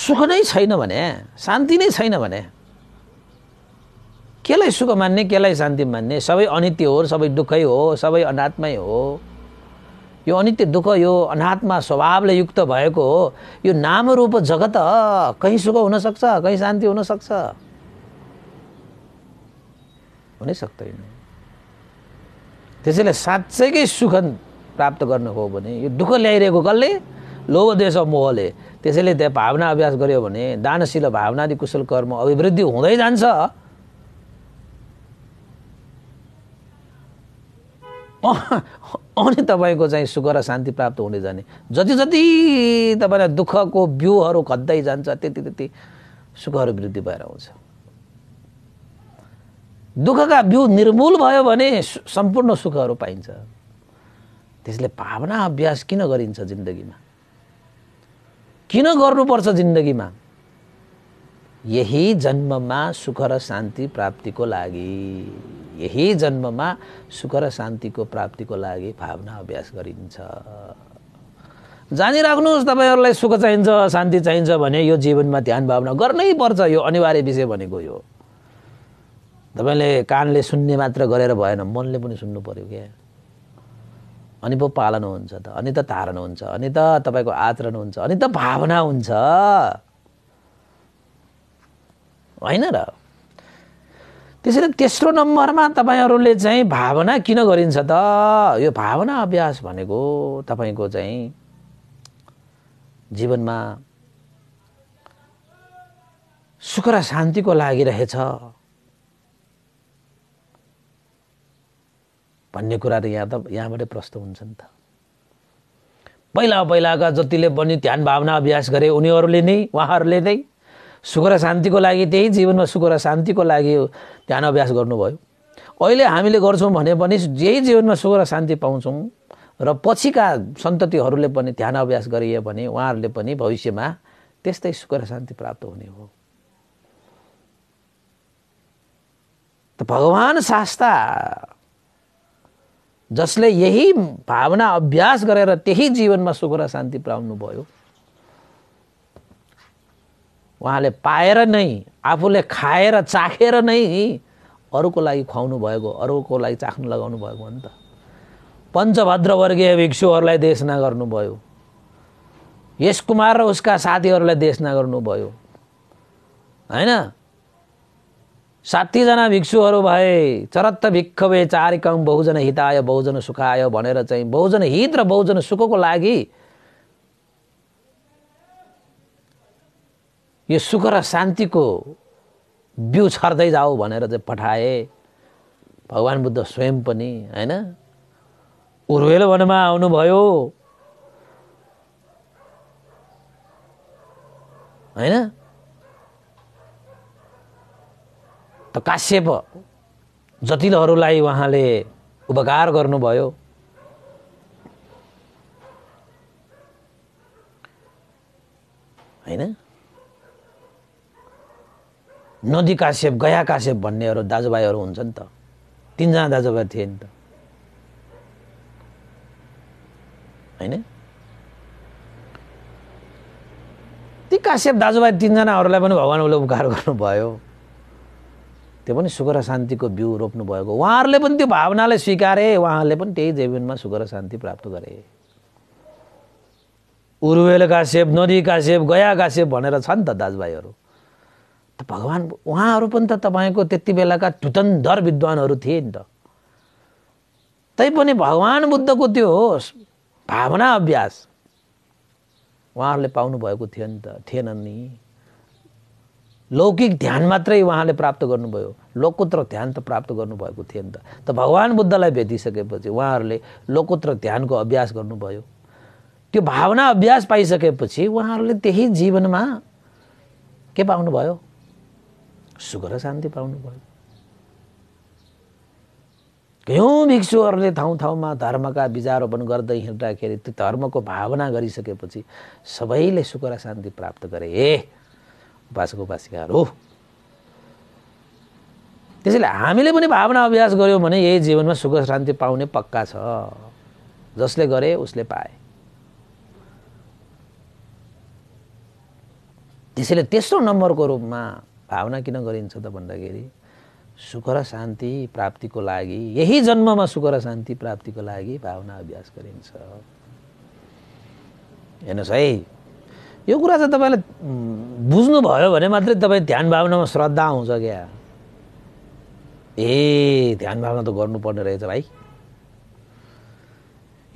सुख नै छैन भने शान्ति नै छैन भने केलाई सुख मान्ने केलाई शान्ति मान्ने सबै अनित्य हो सबै दुःखै हो सबै अनात्मै हो यो अनित्य दुःख यो अनात्मा स्वभावले युक्त भएको हो यो नाम रूप जगत कहीँ सुख हुनसक्छ कहीँ शान्ति हुनसक्छ हुनै सक्दैन त्यसैले साँच्चैकै सुख प्राप्त गर्नु हो भने यो दुःख ल्याइरहेको कसले लोभ देश मोहले त्यसैले त्यहाँ भावना अभ्यास गर्यो भने दानशील भावनादि कुशल कर्म अभिवृद्धि हुँदै जान्छ अनि तपाईँको चाहिँ सुख र शान्ति प्राप्त हुने जाने जति जति तपाईँलाई दुःखको बिउहरू खद्दै जान्छ त्यति त्यति सुखहरू वृद्धि भएर आउँछ दुःखका बिउ निर्मूल भयो भने सम्पूर्ण सुखहरू पाइन्छ त्यसले भावना अभ्यास किन गरिन्छ जिन्दगीमा किन गर्नुपर्छ जिन्दगीमा यही जन्ममा सुख र शान्ति प्राप्तिको लागि यही जन्ममा सुख र शान्तिको प्राप्तिको लागि भावना अभ्यास गरिन्छ जानिराख्नुहोस् तपाईँहरूलाई सुख चाहिन्छ शान्ति चाहिन्छ भने यो जीवनमा ध्यान भावना गर्नै पर्छ यो अनिवार्य विषय भनेको यो तपाईँले कानले सुन्ने मात्र गरेर भएन मनले पनि सुन्नु पऱ्यो क्या अनि पो पालन हुन्छ त अनि त धारण हुन्छ अनि त तपाईँको आचरण हुन्छ अनि त भावना हुन्छ होइन र त्यसरी तेस्रो नम्बरमा तपाईँहरूले चाहिँ भावना किन गरिन्छ त यो भावना अभ्यास भनेको तपाईँको चाहिँ जीवनमा सुख र शान्तिको लागि रहेछ भन्ने कुरा त यहाँ त यहाँबाटै प्रस्तुत हुन्छ नि त पहिला पहिलाका जतिले पनि ध्यान भावना अभ्यास गरे उनीहरूले नै उहाँहरूले नै सुख र शान्तिको लागि त्यही जीवनमा सुख र शान्तिको लागि ध्यान अभ्यास गर्नुभयो अहिले हामीले गर्छौँ भने पनि यही जीवनमा सुख र शान्ति पाउँछौँ र पछिका सन्ततिहरूले पनि ध्यान अभ्यास गरियो भने उहाँहरूले पनि भविष्यमा त्यस्तै सुख र शान्ति प्राप्त हुने हो त भगवान् शास्ता जसले यही भावना अभ्यास गरेर त्यही जीवनमा सुख र शान्ति पाउनुभयो उहाँले पाएर नै आफूले खाएर चाखेर नै अरूको लागि खुवाउनु भएको अरूको लागि चाख्नु लगाउनु भएको हो नि त पञ्चभद्रवर्गीय भिक्षुहरूलाई देशना गर्नुभयो यस कुमार र उसका साथीहरूलाई देशना गर्नुभयो होइन साठीजना भिक्षुहरू भए चरत्त भिक्खवे चारिकम बहुजन हिताय बहुजन सुखाय भनेर चाहिँ बहुजन हित र बहुजन सुखको लागि यो सुख र शान्तिको बिउ छर्दै जाऊ भनेर चाहिँ पठाए भगवान् बुद्ध स्वयं पनि होइन उर्वेल वनमा आउनुभयो होइन त काश्यप जटिलहरूलाई उहाँले उपकार गर्नुभयो होइन नदी काश्यप गया काश्यप भन्नेहरू दाजुभाइहरू हुन्छ नि त तिनजना दाजुभाइ थिए नि त होइन ती काश्यप दाजुभाइ तिनजनाहरूलाई पनि भगवान्ले उपकार गर्नुभयो त्यो पनि सुख र शान्तिको बिउ रोप्नु भएको उहाँहरूले पनि त्यो भावनाले स्वीकारे उहाँहरूले पनि त्यही जीवनमा सुख र शान्ति प्राप्त गरे उर्वेल काश्यप नदी काश्यप गया काश्यप भनेर छ नि त दाजुभाइहरू त भगवान् उहाँहरू पनि त तपाईँको त्यति बेलाका धुतन्धर विद्वानहरू थिए नि त तैपनि भगवान् बुद्धको त्यो हो भावना अभ्यास उहाँहरूले पाउनुभएको थियो नि त थिएन नि लौकिक ध्यान मात्रै उहाँले प्राप्त गर्नुभयो लोकोत्तर ध्यान त प्राप्त गर्नुभएको थियो नि त त भगवान् बुद्धलाई भेटिसकेपछि उहाँहरूले लोकोत्तर ध्यानको अभ्यास गर्नुभयो त्यो भावना अभ्यास पाइसकेपछि उहाँहरूले त्यही जीवनमा के पाउनुभयो सुख र शान्ति पाउनु पर्यो कयौँ भिक्षुहरूले ठाउँ ठाउँमा धर्मका विचारोपन गर्दै हिँड्दाखेरि त्यो धर्मको भावना गरिसकेपछि सबैले सुख र शान्ति प्राप्त गरे ए उपासक उपासिकाहरू त्यसैले हामीले पनि भावना अभ्यास गऱ्यौँ भने यही जीवनमा सुख शान्ति पाउने पक्का छ जसले गरे उसले पाए त्यसैले तेस्रो नम्बरको रूपमा भावना किन गरिन्छ त भन्दाखेरि सुख र शान्ति प्राप्तिको लागि यही जन्ममा सुख र शान्ति प्राप्तिको लागि भावना अभ्यास गरिन्छ हेर्नुहोस् है यो कुरा चाहिँ तपाईँलाई बुझ्नुभयो भने मात्रै तपाईँ ध्यान भावनामा श्रद्धा आउँछ क्या ए ध्यान भावना त गर्नुपर्ने रहेछ भाइ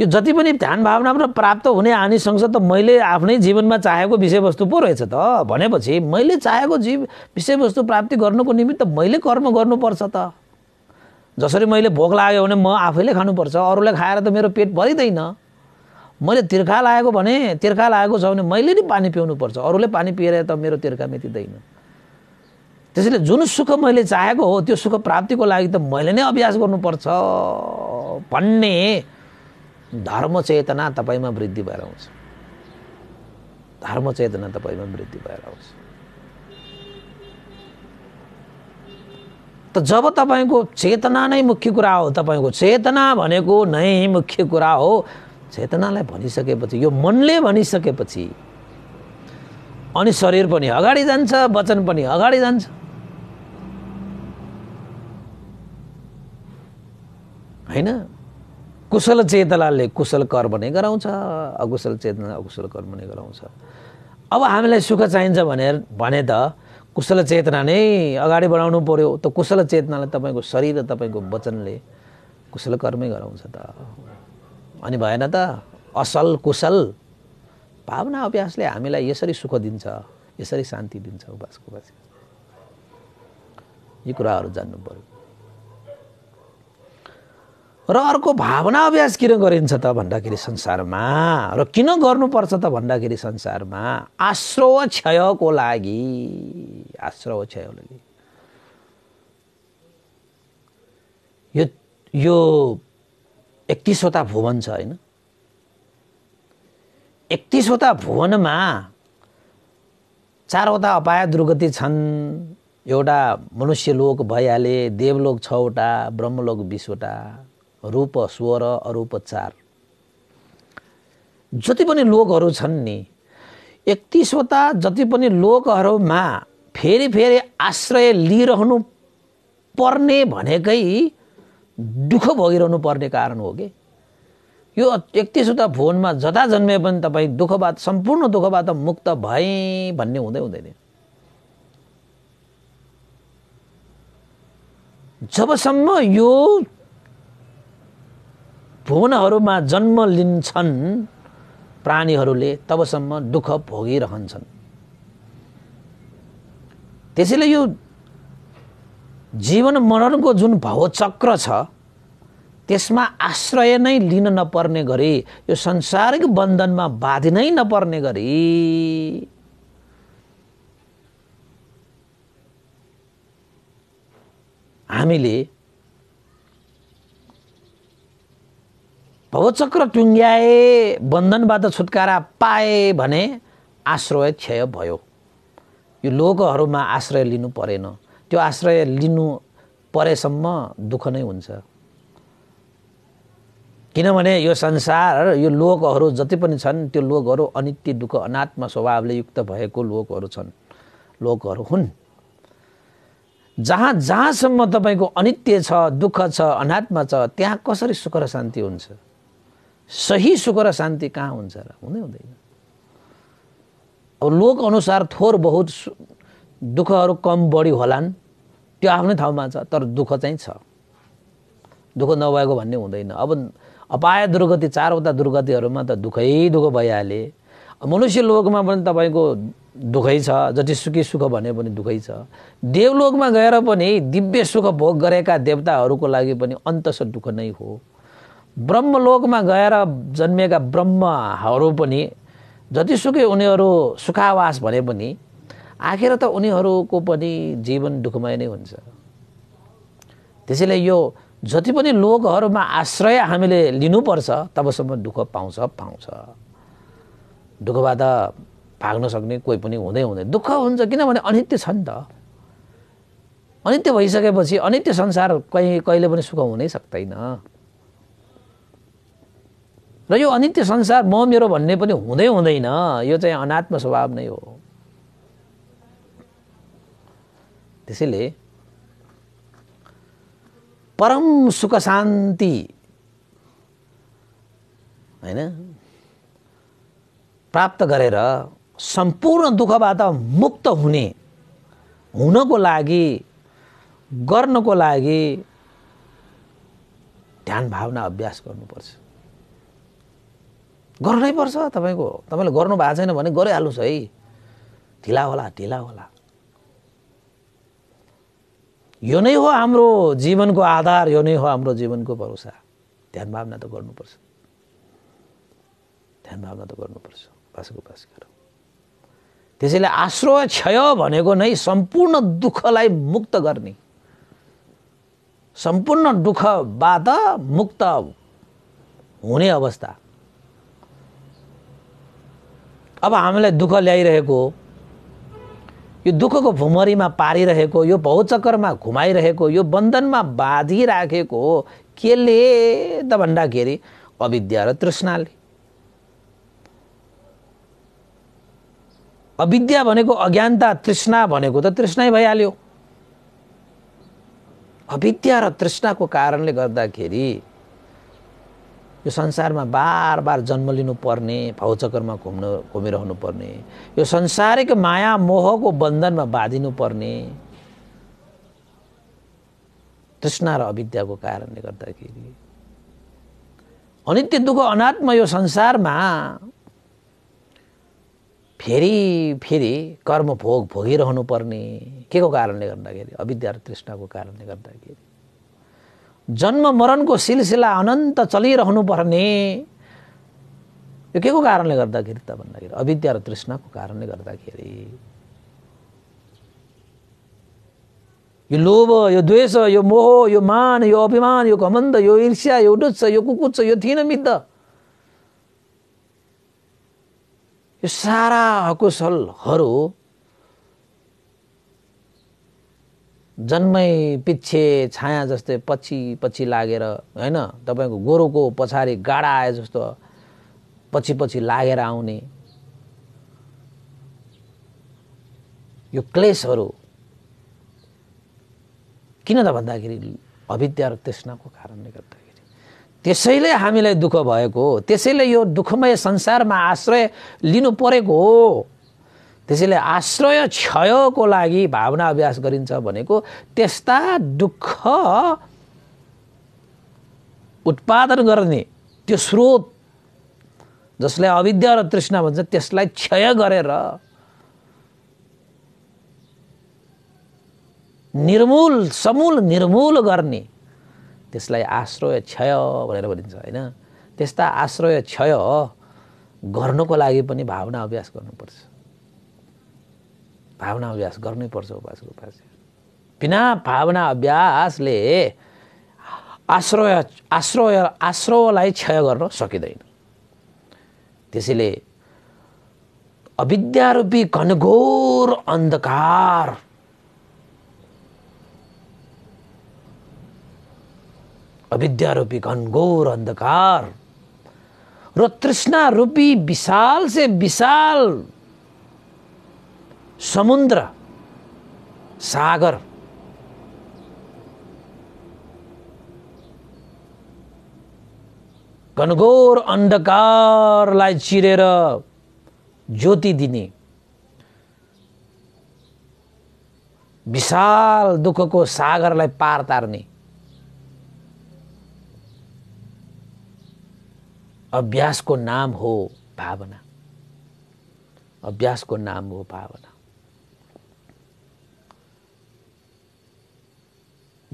यो जति पनि ध्यान भावना र प्राप्त हुने आनीसँग त मैले आफ्नै जीवनमा चाहेको विषयवस्तु पो रहेछ त भनेपछि मैले चाहेको जीव विषयवस्तु प्राप्ति गर्नुको निमित्त मैले कर्म गर्नुपर्छ त जसरी मैले भोक लाग्यो भने म आफैले खानुपर्छ अरूले खाएर त मेरो पेट भरिँदैन मैले तिर्खा लागेको भने तिर्खा लागेको छ भने मैले नै पानी पिउनुपर्छ अरूले पानी पिएर त मेरो तिर्खा मेटिँदैन त्यसैले जुन सुख मैले चाहेको हो त्यो सुख प्राप्तिको लागि त मैले नै अभ्यास गर्नुपर्छ भन्ने धर्म चेतना तपाईँमा वृद्धि भएर आउँछ धर्म चेतना तपाईँमा वृद्धि भएर आउँछ त जब तपाईँको चेतना नै मुख्य कुरा हो तपाईँको चेतना भनेको नै मुख्य कुरा हो चेतनालाई भनिसकेपछि यो मनले भनिसकेपछि अनि शरीर पनि अगाडि जान्छ वचन पनि अगाडि जान्छ होइन कुशल चेतनाले कुशल कर्म नै गराउँछ अकुशल चेतना अकुशल कर्म नै गराउँछ अब हामीलाई सुख चाहिन्छ भनेर भने त कुशल चेतना नै अगाडि बढाउनु पर्यो त कुशल चेतनाले तपाईँको शरीर र तपाईँको वचनले कुशल कर्मै गराउँछ त अनि भएन त असल कुशल भावना अभ्यासले हामीलाई यसरी सुख दिन्छ यसरी शान्ति दिन्छ उपासको बासी यी कुराहरू जान्नु पर्यो र अर्को भावना अभ्यास किन गरिन्छ त भन्दाखेरि संसारमा र किन गर्नुपर्छ त भन्दाखेरि संसारमा आश्रव क्षयको लागि आश्रव क्षय लागि यो यो एकतिसवटा भुवन छ होइन एकतिसवटा भुवनमा चारवटा अपाय दुर्गति छन् एउटा मनुष्यलोक भइहाले देवलोक छवटा ब्रह्मलोक बिसवटा रूप स्वर अरूपचार जति पनि लोकहरू छन् नि एकतिसवटा जति पनि लोकहरूमा फेरि फेरि आश्रय लिइरहनु पर्ने भनेकै दुःख भोगिरहनु पर्ने कारण हो कि यो एकतिसवटा फोनमा जता जन्मे पनि तपाईँ दुःखबाट सम्पूर्ण दुःखबाट मुक्त भएँ भन्ने हुँदै हुँदैन जबसम्म यो भुवनहरूमा जन्म लिन्छन् प्राणीहरूले तबसम्म दुःख भोगिरहन्छन् त्यसैले यो जीवन मरणको जुन भावचक्र छ त्यसमा आश्रय नै लिन नपर्ने गरी यो संसारिक बन्धनमा बाँधिनै नपर्ने गरी हामीले भवचक्र टुङ्ग्याए बन्धनबाट छुटकारा पाए भने आश्रय क्षय भयो यो लोकहरूमा आश्रय लिनु परेन त्यो आश्रय लिनु परेसम्म दुःख नै हुन्छ किनभने यो संसार यो लोकहरू जति पनि छन् त्यो लोकहरू अनित्य दुःख अनात्म स्वभावले युक्त भएको लोकहरू छन् लोकहरू हुन् जहाँ जहाँसम्म तपाईँको अनित्य छ दुःख छ अनात्मा छ त्यहाँ कसरी सुख र शान्ति हुन्छ सही सुख र शान्ति कहाँ हुन्छ र हुँदै हुँदैन अब लोकअनुसार थोर बहुत दुःखहरू कम बढी होलान् त्यो आफ्नै ठाउँमा छ तर दुःख चाहिँ छ दुःख नभएको भन्ने हुँदैन अब अपाय दुर्गति चारवटा दुर्गतिहरूमा त दुःखै दुःख भइहाले मनुष्य लोकमा पनि तपाईँको दुःखै छ जति सुखी सुख भने पनि दुःखै छ देवलोकमा गएर पनि दिव्य सुख भोग गरेका देवताहरूको लागि पनि अन्तस दुःख नै हो ब्रह्मलोकमा गएर जन्मिएका ब्रह्महरू पनि जतिसुकै उनीहरू सुखावास भने पनि आखिर त उनीहरूको पनि जीवन दुःखमय नै हुन्छ त्यसैले यो जति पनि लोकहरूमा आश्रय हामीले लिनुपर्छ तबसम्म दुःख पाउँछ पाउँछ दुःखबाट भाग्न सक्ने कोही पनि हुँदै हुँदैन दुःख हुन्छ किनभने अनित्य छ नि त अनित्य भइसकेपछि अनित्य संसार कहीँ कहिले पनि सुख हुनै सक्दैन र यो अनित्य संसार म मेरो भन्ने पनि हुँदै हुँदैन यो चाहिँ अनात्म स्वभाव नै हो त्यसैले परम सुख शान्ति होइन प्राप्त गरेर सम्पूर्ण दुःखबाट मुक्त हुने हुनको लागि गर्नको लागि ध्यान भावना अभ्यास गर्नुपर्छ गर्नै पर्छ तपाईँको तपाईँले गर्नु भएको छैन भने गरिहाल्नुहोस् है ढिला होला ढिला होला यो नै हो हाम्रो जीवनको आधार यो नै हो हाम्रो जीवनको भरोसा ध्यान भावना त गर्नुपर्छ ध्यान भावना त गर्नुपर्छ बासको बास गर त्यसैले आश्रय क्षय भनेको नै सम्पूर्ण दुःखलाई मुक्त गर्ने सम्पूर्ण दुःखबाट मुक्त हुने अवस्था अब हामीलाई दुःख ल्याइरहेको यो दुःखको भुमरीमा पारिरहेको यो बहुचक्करमा घुमाइरहेको यो बन्धनमा बाँधिराखेको केले त भन्दाखेरि अविद्या र तृष्णाले अविद्या भनेको अज्ञानता तृष्णा भनेको त तृष्णै भइहाल्यो अविद्या र तृष्णाको कारणले गर्दाखेरि यो संसारमा बार बार जन्म लिनुपर्ने भाउचक्करमा घुम्न घुमिरहनु पर्ने यो संसारिक माया मोहको बन्धनमा बाँधिनु पर्ने तृष्णा र अविद्याको कारणले गर्दाखेरि अनित्य दुःख अनात्म यो संसारमा फेरि फेरि कर्म भोग भोगिरहनु पर्ने के को कारणले गर्दाखेरि अविद्या र तृष्णाको कारणले गर्दाखेरि जन्म मरणको सिलसिला अनन्त चलिरहनु पर्ने यो के को कारणले गर्दाखेरि त भन्दाखेरि अविद्या र तृष्णाको कारणले गर्दाखेरि यो लोभ यो द्वेष यो मोह यो मान यो अभिमान यो घमन्द यो ईर्ष्या यो डुच्छ यो कुकुच्छ यो थिएन मिद्ध यो सारा अकुशलहरू जन्मै पिच्छे छाया जस्तै पछि पछि लागेर होइन तपाईँको गोरुको पछाडि गाडा आए जस्तो पछि पछि लागेर आउने यो क्लेसहरू किन त भन्दाखेरि अविद्या र तृष्णाको कारणले गर्दाखेरि त्यसैले हामीलाई दुःख भएको हो त्यसैले यो दुःखमय संसारमा आश्रय लिनु परेको हो त्यसैले आश्रय क्षयको लागि भावना अभ्यास गरिन्छ भनेको त्यस्ता दुःख उत्पादन गर्ने त्यो स्रोत जसलाई अविद्या र तृष्णा भन्छ त्यसलाई क्षय गरेर निर्मूल समूल निर्मूल गर्ने त्यसलाई आश्रय क्षय भनेर भनिन्छ होइन त्यस्ता आश्रय क्षय गर्नुको लागि पनि भावना अभ्यास गर्नुपर्छ भावना अभ्यास गर्नैपर्छ उपासक उपास्य बिना भावना अभ्यासले आश्रय आश्रय आश्रयलाई क्षय गर्न सकिँदैन त्यसैले अविद्यारूपी घनघोर अन्धकार अविद्यारूपी घनघोर अन्धकार र तृष्णारूपी विशाल से विशाल समुद्र सागर घनघोर अन्धकारलाई चिरेर ज्योति दिने विशाल दुःखको सागरलाई पार तार्ने अभ्यासको नाम हो भावना अभ्यासको नाम हो भावना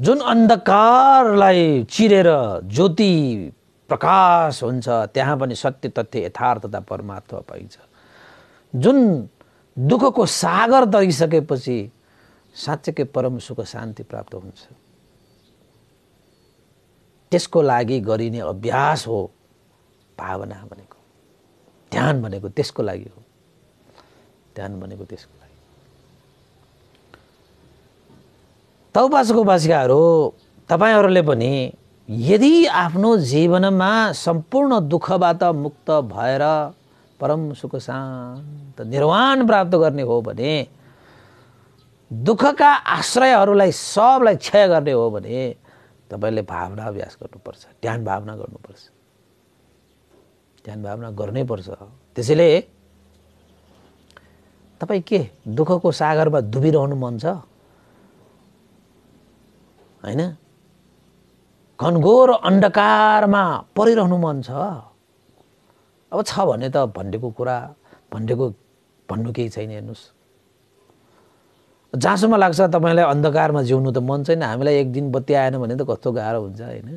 जुन अन्धकारलाई चिरेर ज्योति प्रकाश हुन्छ त्यहाँ पनि सत्य तथ्य यथार्थता परमात्मा पाइन्छ जुन दुःखको सागर तरिसकेपछि साँच्चैकै परम सुख शान्ति प्राप्त हुन्छ त्यसको लागि गरिने अभ्यास हो भावना भनेको ध्यान भनेको त्यसको लागि हो ध्यान भनेको त्यसको तौपासको बासिकाहरू उपासिकाहरू तपाईँहरूले पनि यदि आफ्नो जीवनमा सम्पूर्ण दुःखबाट मुक्त भएर परम सुख शान्त निर्वाण प्राप्त गर्ने हो भने दुःखका आश्रयहरूलाई सबलाई क्षय गर्ने हो भने तपाईँले भावना अभ्यास गर्नुपर्छ ध्यान भावना गर्नुपर्छ ध्यान भावना गर्नैपर्छ त्यसैले तपाईँ के दुःखको सागरमा डुबिरहनु मन छ होइन घनघोर अन्धकारमा परिरहनु मन छ अब छ भने त भन्डेको कुरा भन्डेको भन्नु केही छैन हेर्नुहोस् जहाँसम्म लाग्छ तपाईँलाई अन्धकारमा जिउनु त मन छैन हामीलाई एक दिन बत्ती आएन भने त कस्तो गाह्रो हुन्छ होइन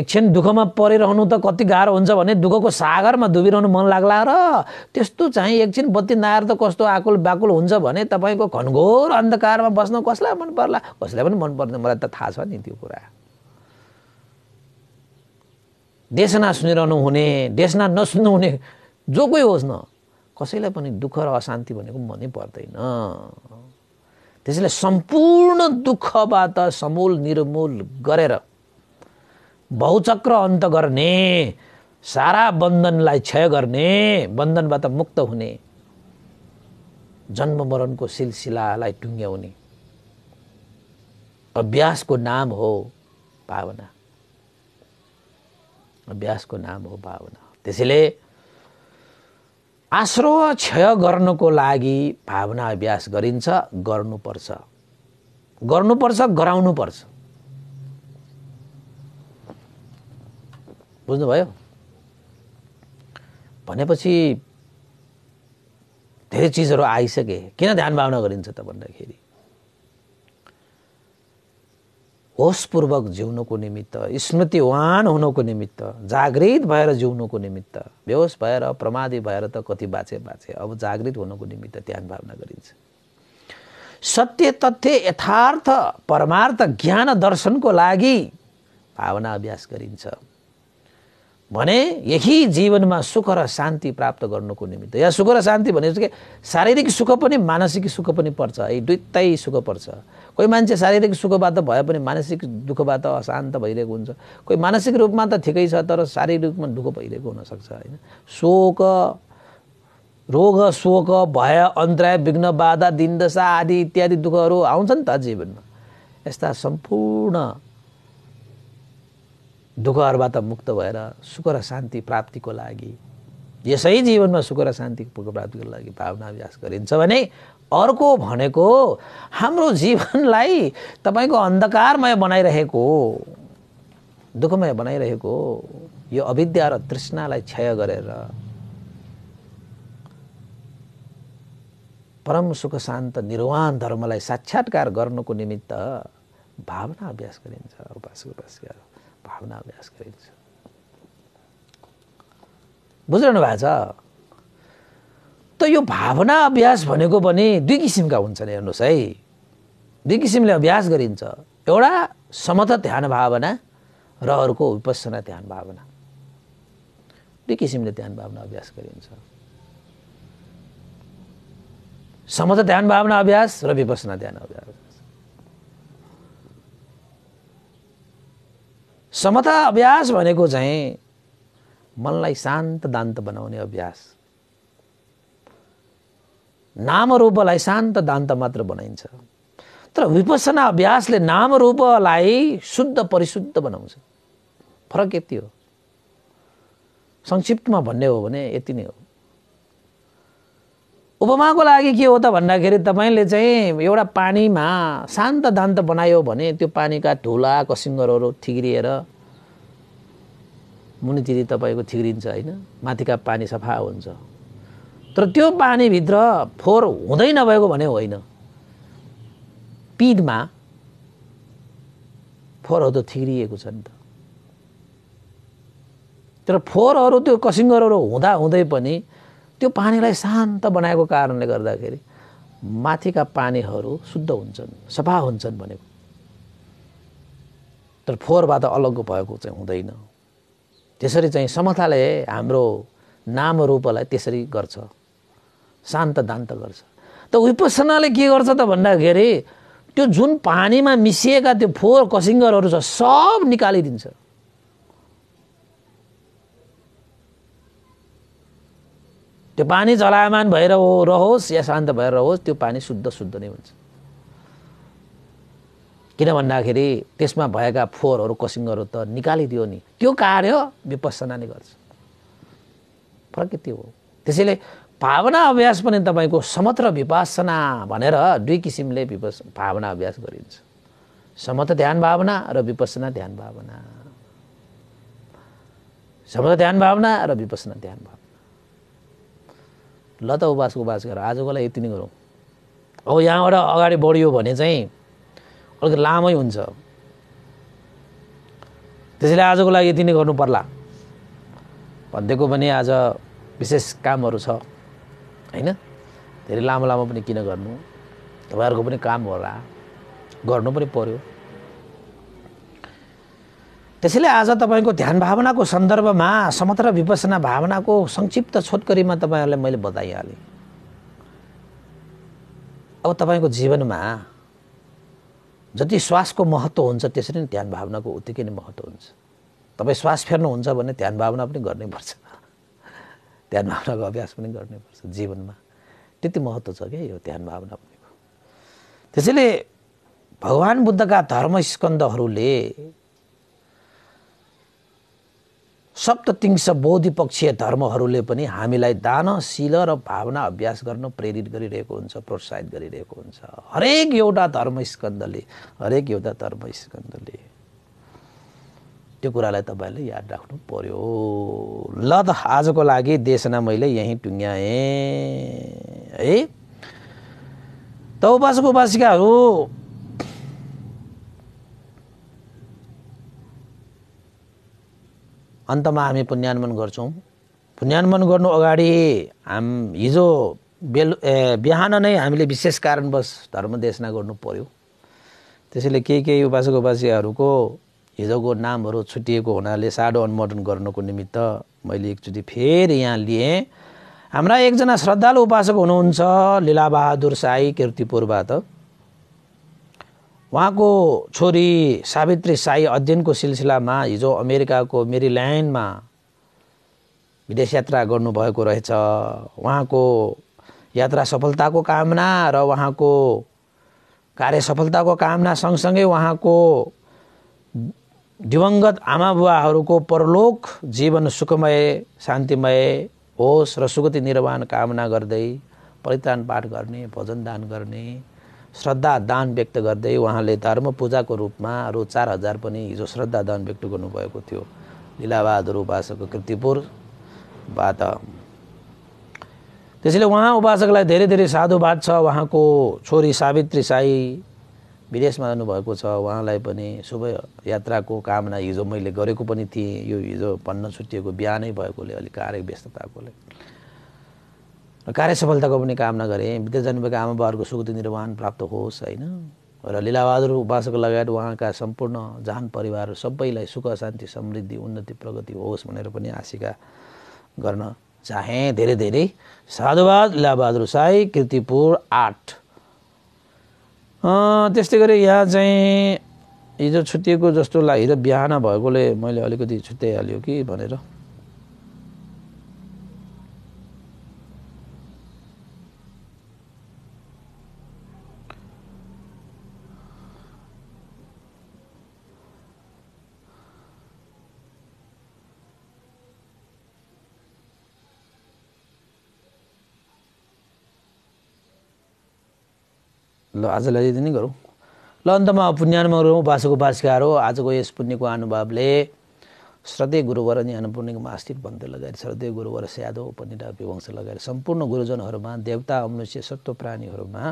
एकछिन दुःखमा परिरहनु त कति गाह्रो हुन्छ भने दुःखको सागरमा डुबिरहनु मन लाग्ला र त्यस्तो चाहिँ एकछिन बत्ती नआएर त कस्तो आकुल बाकुल हुन्छ भने तपाईँको घनघोर अन्धकारमा बस्न कसलाई मन पर्ला कसलाई पनि मन पर्दैन मलाई त थाहा छ नि त्यो कुरा देशना सुनिरहनु हुने देशना नसुन्नु हुने जो कोही होस् न कसैलाई पनि दुःख र अशान्ति भनेको मनै पर्दैन त्यसैले सम्पूर्ण दुःखबाट समूल निर्मूल गरेर बहुचक्र अन्त गर्ने सारा बन्धनलाई क्षय गर्ने बन्धनबाट मुक्त हुने जन्म मरणको सिलसिलालाई टुङ्ग्याउने अभ्यासको नाम हो भावना अभ्यासको नाम हो भावना त्यसैले आश्रय क्षय गर्नको लागि भावना अभ्यास गरिन्छ गर्नुपर्छ गर्नुपर्छ गराउनुपर्छ बुझ्नुभयो भनेपछि धेरै चिजहरू आइसके किन ध्यान भावना गरिन्छ त भन्दाखेरि होसपूर्वक जिउनुको निमित्त स्मृतिवान हुनुको निमित्त जागृत भएर जिउनुको निमित्त बेहोस भएर प्रमादी भएर त कति बाँचे बाँचे अब जागृत हुनुको निमित्त ध्यान भावना गरिन्छ सत्य तथ्य यथार्थ परमार्थ ज्ञान दर्शनको लागि भावना अभ्यास गरिन्छ भने यही जीवनमा सुख र शान्ति प्राप्त गर्नुको निमित्त या सुख र शान्ति भनेपछि के शारीरिक सुख पनि मानसिक सुख पनि पर्छ है दुइटै सुख पर्छ कोही मान्छे शारीरिक सुखबाट भए पनि मानसिक दुःखबाट अशान्त भइरहेको हुन्छ कोही मानसिक रूपमा त ठिकै छ तर शारीरिक रूपमा दुःख भइरहेको हुनसक्छ होइन शोक रोग शोक भय अन्तराय विघ्न बाधा दिनदशा आदि इत्यादि दुःखहरू आउँछ नि त जीवनमा यस्ता सम्पूर्ण दुःखहरूबाट मुक्त भएर सुख र शान्ति प्राप्तिको लागि यसै जीवनमा सुख र शान्ति प्राप्तिको लागि भावना अभ्यास गरिन्छ भने अर्को भनेको हाम्रो जीवनलाई तपाईँको अन्धकारमय बनाइरहेको दुःखमय बनाइरहेको यो अविद्या र तृष्णालाई क्षय गरेर परम सुख शान्त निर्वाण धर्मलाई साक्षात्कार गर्नुको निमित्त भावना अभ्यास गरिन्छ उपासक उपासिकाहरू भावना अभ्यास गरिन्छ बुझिरहनु भएको छ त यो भावना अभ्यास भनेको पनि दुई किसिमका हुन्छन् हेर्नुहोस् है दुई किसिमले अभ्यास गरिन्छ एउटा समत ध्यान भावना र अर्को विपसना ध्यान भावना दुई किसिमले ध्यान भावना अभ्यास गरिन्छ समत ध्यान भावना अभ्यास र विपसना ध्यान अभ्यास समता अभ्यास भनेको चाहिँ मनलाई शान्त दान्त बनाउने अभ्यास नाम रूपलाई शान्त दान्त मात्र बनाइन्छ तर विपसना अभ्यासले नाम रूपलाई शुद्ध परिशुद्ध बनाउँछ फरक यति हो संक्षिप्तमा भन्ने हो भने यति नै हो उपमाको लागि के हो त भन्दाखेरि तपाईँले चाहिँ एउटा पानीमा शान्त दान्त बनायो भने त्यो पानीका ढुला कसिङ्गरहरू थिग्रिएर मुनितिर तपाईँको थिग्रिन्छ होइन माथिका पानी सफा हुन्छ तर त्यो पानीभित्र फोहोर हुँदै नभएको भने होइन पिँधमा फोहोरहरू त थिग्रिएको छ नि त तर फोहोरहरू त्यो कसिङ्गरहरू हुँदा हुँदै पनि त्यो पानीलाई शान्त बनाएको कारणले गर्दाखेरि माथिका पानीहरू शुद्ध हुन्छन् सफा हुन्छन् भनेको तर फोहोरबाट अलग भएको चाहिँ हुँदैन त्यसरी चाहिँ समथाले हाम्रो नाम रूपलाई त्यसरी गर्छ शान्त दान्त गर्छ त विपसनाले के गर्छ त भन्दाखेरि त्यो जुन पानीमा मिसिएका त्यो फोहोर कसिङ्गरहरू छ सब निकालिदिन्छ त्यो पानी जलायमान भएर हो रहोस् या शान्त भएर रहोस् त्यो पानी शुद्ध शुद्ध नै हुन्छ किन भन्दाखेरि त्यसमा भएका फोहोरहरू कसिङहरू त निकालिदियो नि त्यो कार्य विपसनाले गर्छ फरक त्यो हो त्यसैले भावना अभ्यास पनि तपाईँको समत्र विपासना भनेर दुई किसिमले विपस भावना अभ्यास गरिन्छ समत ध्यान भावना र विपसना ध्यान भावना समत ध्यान भावना र विपसना ध्यान भावना ल त उपवासको उपवास गर लागि यति नै गरौँ अब यहाँबाट अगाडि बढियो भने चाहिँ अलिक लामै हुन्छ त्यसैले आजको लागि यति नै गर्नु पर्ला भनिदिएको पनि आज विशेष कामहरू छ होइन धेरै लामो लामो पनि किन गर्नु तपाईँहरूको पनि काम होला गर्नु पनि पऱ्यो त्यसैले आज तपाईँको ध्यान भावनाको सन्दर्भमा समत्र विपसना भावनाको संक्षिप्त छोटकरीमा तपाईँहरूलाई मैले बताइहालेँ अब तपाईँको जीवनमा जति श्वासको महत्त्व हुन्छ त्यसरी नै ध्यान भावनाको उत्तिकै नै महत्त्व हुन्छ तपाईँ श्वास फेर्नुहुन्छ भने ध्यान भावना पनि गर्नैपर्छ ध्यान भावनाको अभ्यास पनि गर्नैपर्छ जीवनमा त्यति महत्त्व छ क्या यो ध्यान भावना भनेको त्यसैले भगवान् बुद्धका धर्म धर्मस्कन्दहरूले सप्ततिंश बोधिपक्षीय धर्महरूले पनि हामीलाई दान शील र भावना अभ्यास गर्न प्रेरित गरिरहेको हुन्छ प्रोत्साहित गरिरहेको हुन्छ हरेक एउटा धर्म स्कन्दले हरेक एउटा धर्म स्कन्दले त्यो कुरालाई तपाईँले याद राख्नु पर्यो ल त आजको लागि देशना मैले यहीँ टुङ्ग्याएँ है त उपासक उपासिकाहरू अन्तमा हामी पुण्यान्वन गर्छौँ पुण्यान्वन गर्नु अगाडि हाम हिजो बेलु ए बिहान नै हामीले विशेष कारणवश धर्मदेशना गर्नु पर्यो त्यसैले केही केही उपासक उपासिकाहरूको हिजोको नामहरू छुटिएको हुनाले साडो अनुमोदन गर्नुको निमित्त मैले एकचोटि फेरि यहाँ लिएँ हाम्रा एकजना श्रद्धालु उपासक हुनुहुन्छ लीलाबहादुर साई किर्तिपुरबाट उहाँको छोरी सावित्री साई अध्ययनको सिलसिलामा हिजो अमेरिकाको मेरिल्यान्डमा विदेश यात्रा गर्नुभएको रहेछ उहाँको यात्रा सफलताको कामना र उहाँको कार्य सफलताको कामना सँगसँगै उहाँको दिवङ्गत आमा बुवाहरूको परलोक जीवन सुखमय शान्तिमय होस् र सुगति निर्वाण कामना गर्दै परित्राण पाठ गर्ने भोजन दान गर्ने श्रद्धा दान व्यक्त गर्दै उहाँले धर्म पूजाको रूपमा रु चार हजार पनि हिजो श्रद्धा दान व्यक्त गर्नुभएको थियो लीलाबहादुर उपासकको कृतिपुरबाट त्यसैले उहाँ उपासकलाई धेरै धेरै साधुवाद छ उहाँको छोरी सावित्री साई विदेशमा जानुभएको छ उहाँलाई पनि शुभ यात्राको कामना हिजो मैले गरेको पनि थिएँ यो हिजो भन्न छुट्टिएको बिहानै भएकोले अलिक कार्य व्यस्तताकोले र कार्य सफलताको पनि कामना गरे बितेर जन्मेका आमाबाहरूको सुगति निर्वाहन प्राप्त होस् होइन र लीलाबहादुर उपासक लगायत उहाँका सम्पूर्ण जान परिवार सबैलाई सुख शान्ति समृद्धि उन्नति प्रगति होस् भनेर पनि आशिका गर्न चाहे धेरै धेरै साधुवाद लिलाबहादुर साई किर्तिपुर आठ त्यस्तै गरी यहाँ चाहिँ हिजो छुट्टिएको जस्तो लाग्यो हिजो बिहान भएकोले मैले अलिकति छुट्याइहाल्यो कि भनेर ल आजलाई नै गरौँ ल अन्तमा पुण्यानमा गरौँ बासको बासिकाहरू आजको यस पुण्यको अनुभवले श्रद्धेय गुरुवर अनि अन्नपूर्णिमा मास्थित बन्द लगाएर श्रद्धेय गुरुवर स्यादो उपनिडा विवंश लगाएर सम्पूर्ण गुरुजनहरूमा देवता मनुष्य सत्व प्राणीहरूमा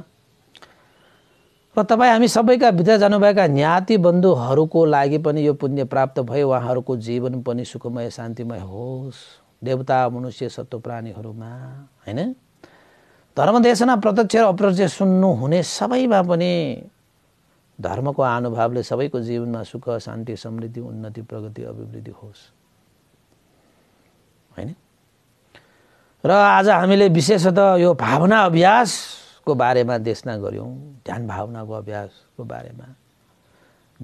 र तपाईँ हामी सबैका भित्र जानुभएका ज्ञाति बन्धुहरूको लागि पनि यो पुण्य प्राप्त भयो उहाँहरूको जीवन पनि सुखमय शान्तिमय होस् देवता मनुष्य सत्व प्राणीहरूमा होइन धर्मदेशना प्रत्यक्ष र अप्रत्यक्ष सुन्नु हुने सबैमा पनि धर्मको अनुभवले सबैको जीवनमा सुख शान्ति समृद्धि उन्नति प्रगति अभिवृद्धि होस् होइन र आज हामीले विशेषतः यो भावना अभ्यासको बारेमा देशना गऱ्यौँ ध्यान भावनाको अभ्यासको बारेमा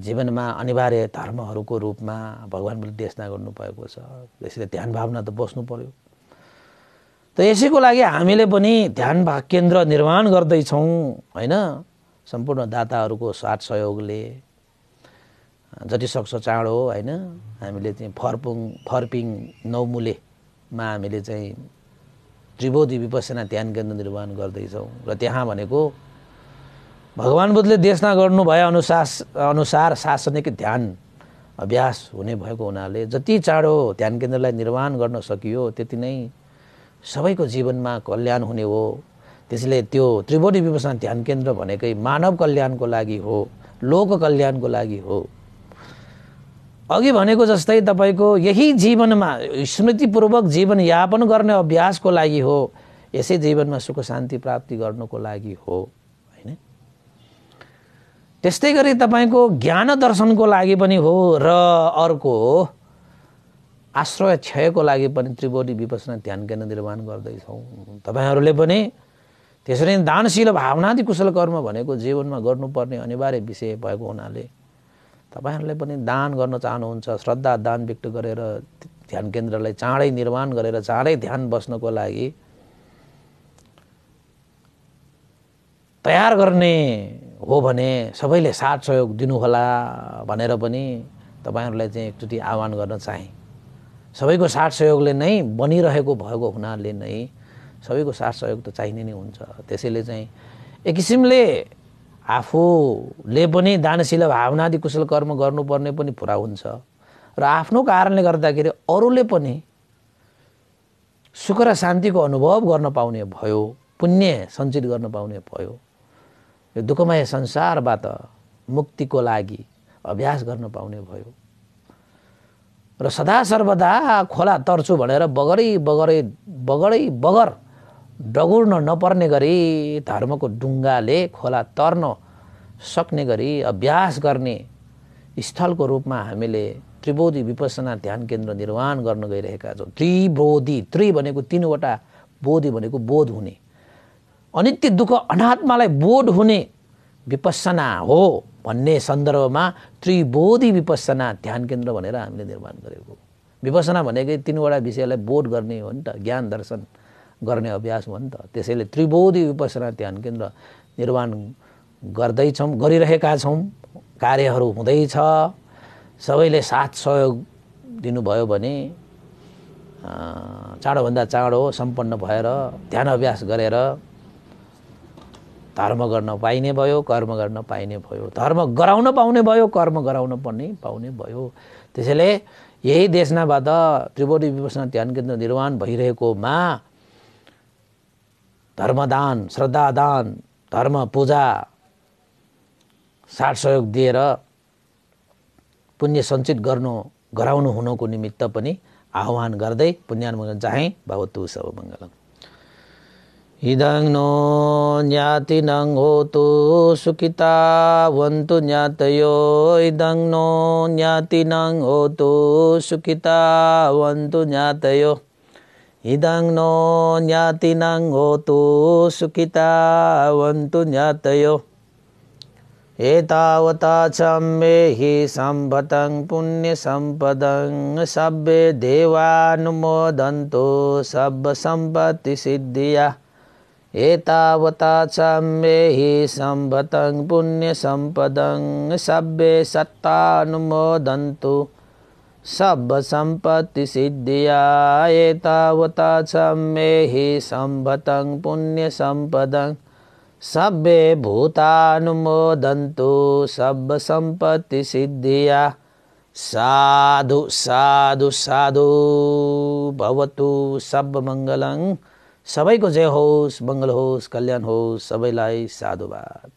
जीवनमा अनिवार्य धर्महरूको रूपमा भगवान्ले देशना गर्नुभएको छ त्यसरी ध्यान भावना त बस्नु पऱ्यो त यसैको लागि हामीले पनि ध्यान भाग केन्द्र निर्माण गर्दैछौँ होइन सम्पूर्ण दाताहरूको साथ सहयोगले जति जतिसक्छ चाँडो होइन हामीले चाहिँ फर्पुङ फर्पिङ नौमुलेमा हामीले चाहिँ त्रिभोधी विपसेना ध्यान केन्द्र निर्माण गर्दैछौँ र त्यहाँ भनेको भगवान् बुद्धले देशना गर्नुभए अनुशास अनुसार शासनिक ध्यान अभ्यास हुने भएको हुनाले जति चाँडो ध्यान केन्द्रलाई निर्माण गर्न सकियो त्यति नै सबैको जीवनमा कल्याण हुने हो त्यसैले त्यो त्रिभुवनी विपसना ध्यान केन्द्र भनेकै मानव कल्याणको लागि हो लोक कल्याणको लागि हो अघि भनेको जस्तै तपाईँको यही जीवनमा स्मृतिपूर्वक जीवनयापन गर्ने अभ्यासको लागि हो यसै जीवनमा सुख शान्ति प्राप्ति गर्नुको लागि हो होइन त्यस्तै गरी तपाईँको ज्ञान दर्शनको लागि पनि हो र अर्को आश्रय क्षयको लागि पनि त्रिभोटी विपसना ध्यान केन्द्र निर्माण गर्दैछौँ तपाईँहरूले पनि त्यसरी नै दानशील भावनादि कुशल कर्म भनेको जीवनमा गर्नुपर्ने अनिवार्य विषय भएको हुनाले तपाईँहरूले पनि दान गर्न चाहनुहुन्छ श्रद्धा दान व्यक्त गरेर ध्यान केन्द्रलाई चाँडै निर्माण गरेर चाँडै ध्यान बस्नको लागि तयार गर्ने हो भने सबैले साथ सहयोग दिनुहोला भनेर पनि तपाईँहरूलाई चाहिँ एकचोटि आह्वान गर्न चाहेँ सबैको साथ सहयोगले नै बनिरहेको भएको हुनाले नै सबैको साथ सहयोग त चाहिने नै हुन्छ त्यसैले चाहिँ एक किसिमले आफूले पनि दानशील भावनादि कुशल कर्म गर्नुपर्ने पनि पुरा हुन्छ र आफ्नो कारणले गर्दाखेरि अरूले पनि सुख र शान्तिको अनुभव गर्न पाउने भयो पुण्य सञ्चित गर्न पाउने भयो यो दुःखमय संसारबाट मुक्तिको लागि अभ्यास गर्न पाउने भयो र सदा सर्वदा खोला तर्छु भनेर बगरै बगरै बगरै बगर डगुर्न नपर्ने गरी धर्मको डुङ्गाले खोला तर्न सक्ने गरी अभ्यास गर्ने स्थलको रूपमा हामीले त्रिबोधी विपसना ध्यान केन्द्र निर्माण गर्न गइरहेका छौँ त्रिबोधी त्रि भनेको तिनवटा बोधी भनेको बोध हुने अनित्य दुःख अनात्मालाई बोध हुने विपसना हो भन्ने सन्दर्भमा त्रिबोधी विपसना ध्यान केन्द्र भनेर हामीले निर्माण गरेको विपसना भनेकै तिनवटा विषयलाई बोध गर्ने हो नि त ज्ञान दर्शन गर्ने अभ्यास हो नि त त्यसैले त्रिबोधी विपसना ध्यान केन्द्र निर्माण गर्दैछौँ गरिरहेका छौँ कार्यहरू हुँदैछ सबैले साथ सहयोग दिनुभयो भने चाँडोभन्दा चाँडो सम्पन्न भएर ध्यान अभ्यास गरेर धर्म गर्न पाइने भयो कर्म गर्न पाइने भयो धर्म गराउन पाउने भयो कर्म गराउन पनि पाउने भयो त्यसैले यही देशनाबाट त्रिभुटी विपसना ध्यान केन्द्र निर्माण भइरहेकोमा धर्मदान श्रद्धादान धर्म पूजा साथ सहयोग दिएर पुण्य सञ्चित गर्नु गराउनु हुनको निमित्त पनि आह्वान गर्दै पुण्यान्मोचन चाहे भगवत् सब मङ्गलम ඉදං නෝ ඥාතිනං හෝතු සුඛිතා වന്തു ඥාතයෝ ඉදං නෝ ඥාතිනං හෝතු සුඛිතා වന്തു ඥාතයෝ ඉදං නෝ ඥාතිනං හෝතු සුඛිතා වന്തു ඥාතයෝ ඒතාවතා චම්මේහි සම්පතං පුඤ්ඤ සම්පදං සබ්බේ දේවානුමෝදන්තෝ සබ්බ සම්පatti සිද්ධියා ඒතාවතා සම්මේහි සම්බතං පුුණ්්‍ය සම්පදං සබ්බේ සත්තානුමෝදන්තු සබ්බ සම්පත්ති සිද්ධියා ඒතාවතා සම්මේහි සම්බතං පුුණ්්‍ය සම්පදං සබ්බේ භූතානුමෝදන්තු සබ්බ සම්පත්ති සිද්ධියා සාදු සාදු සාදු භවතු සබ්බ මංගලං सबैको जय होस् मङ्गल होस् कल्याण होस् सबैलाई साधुवाद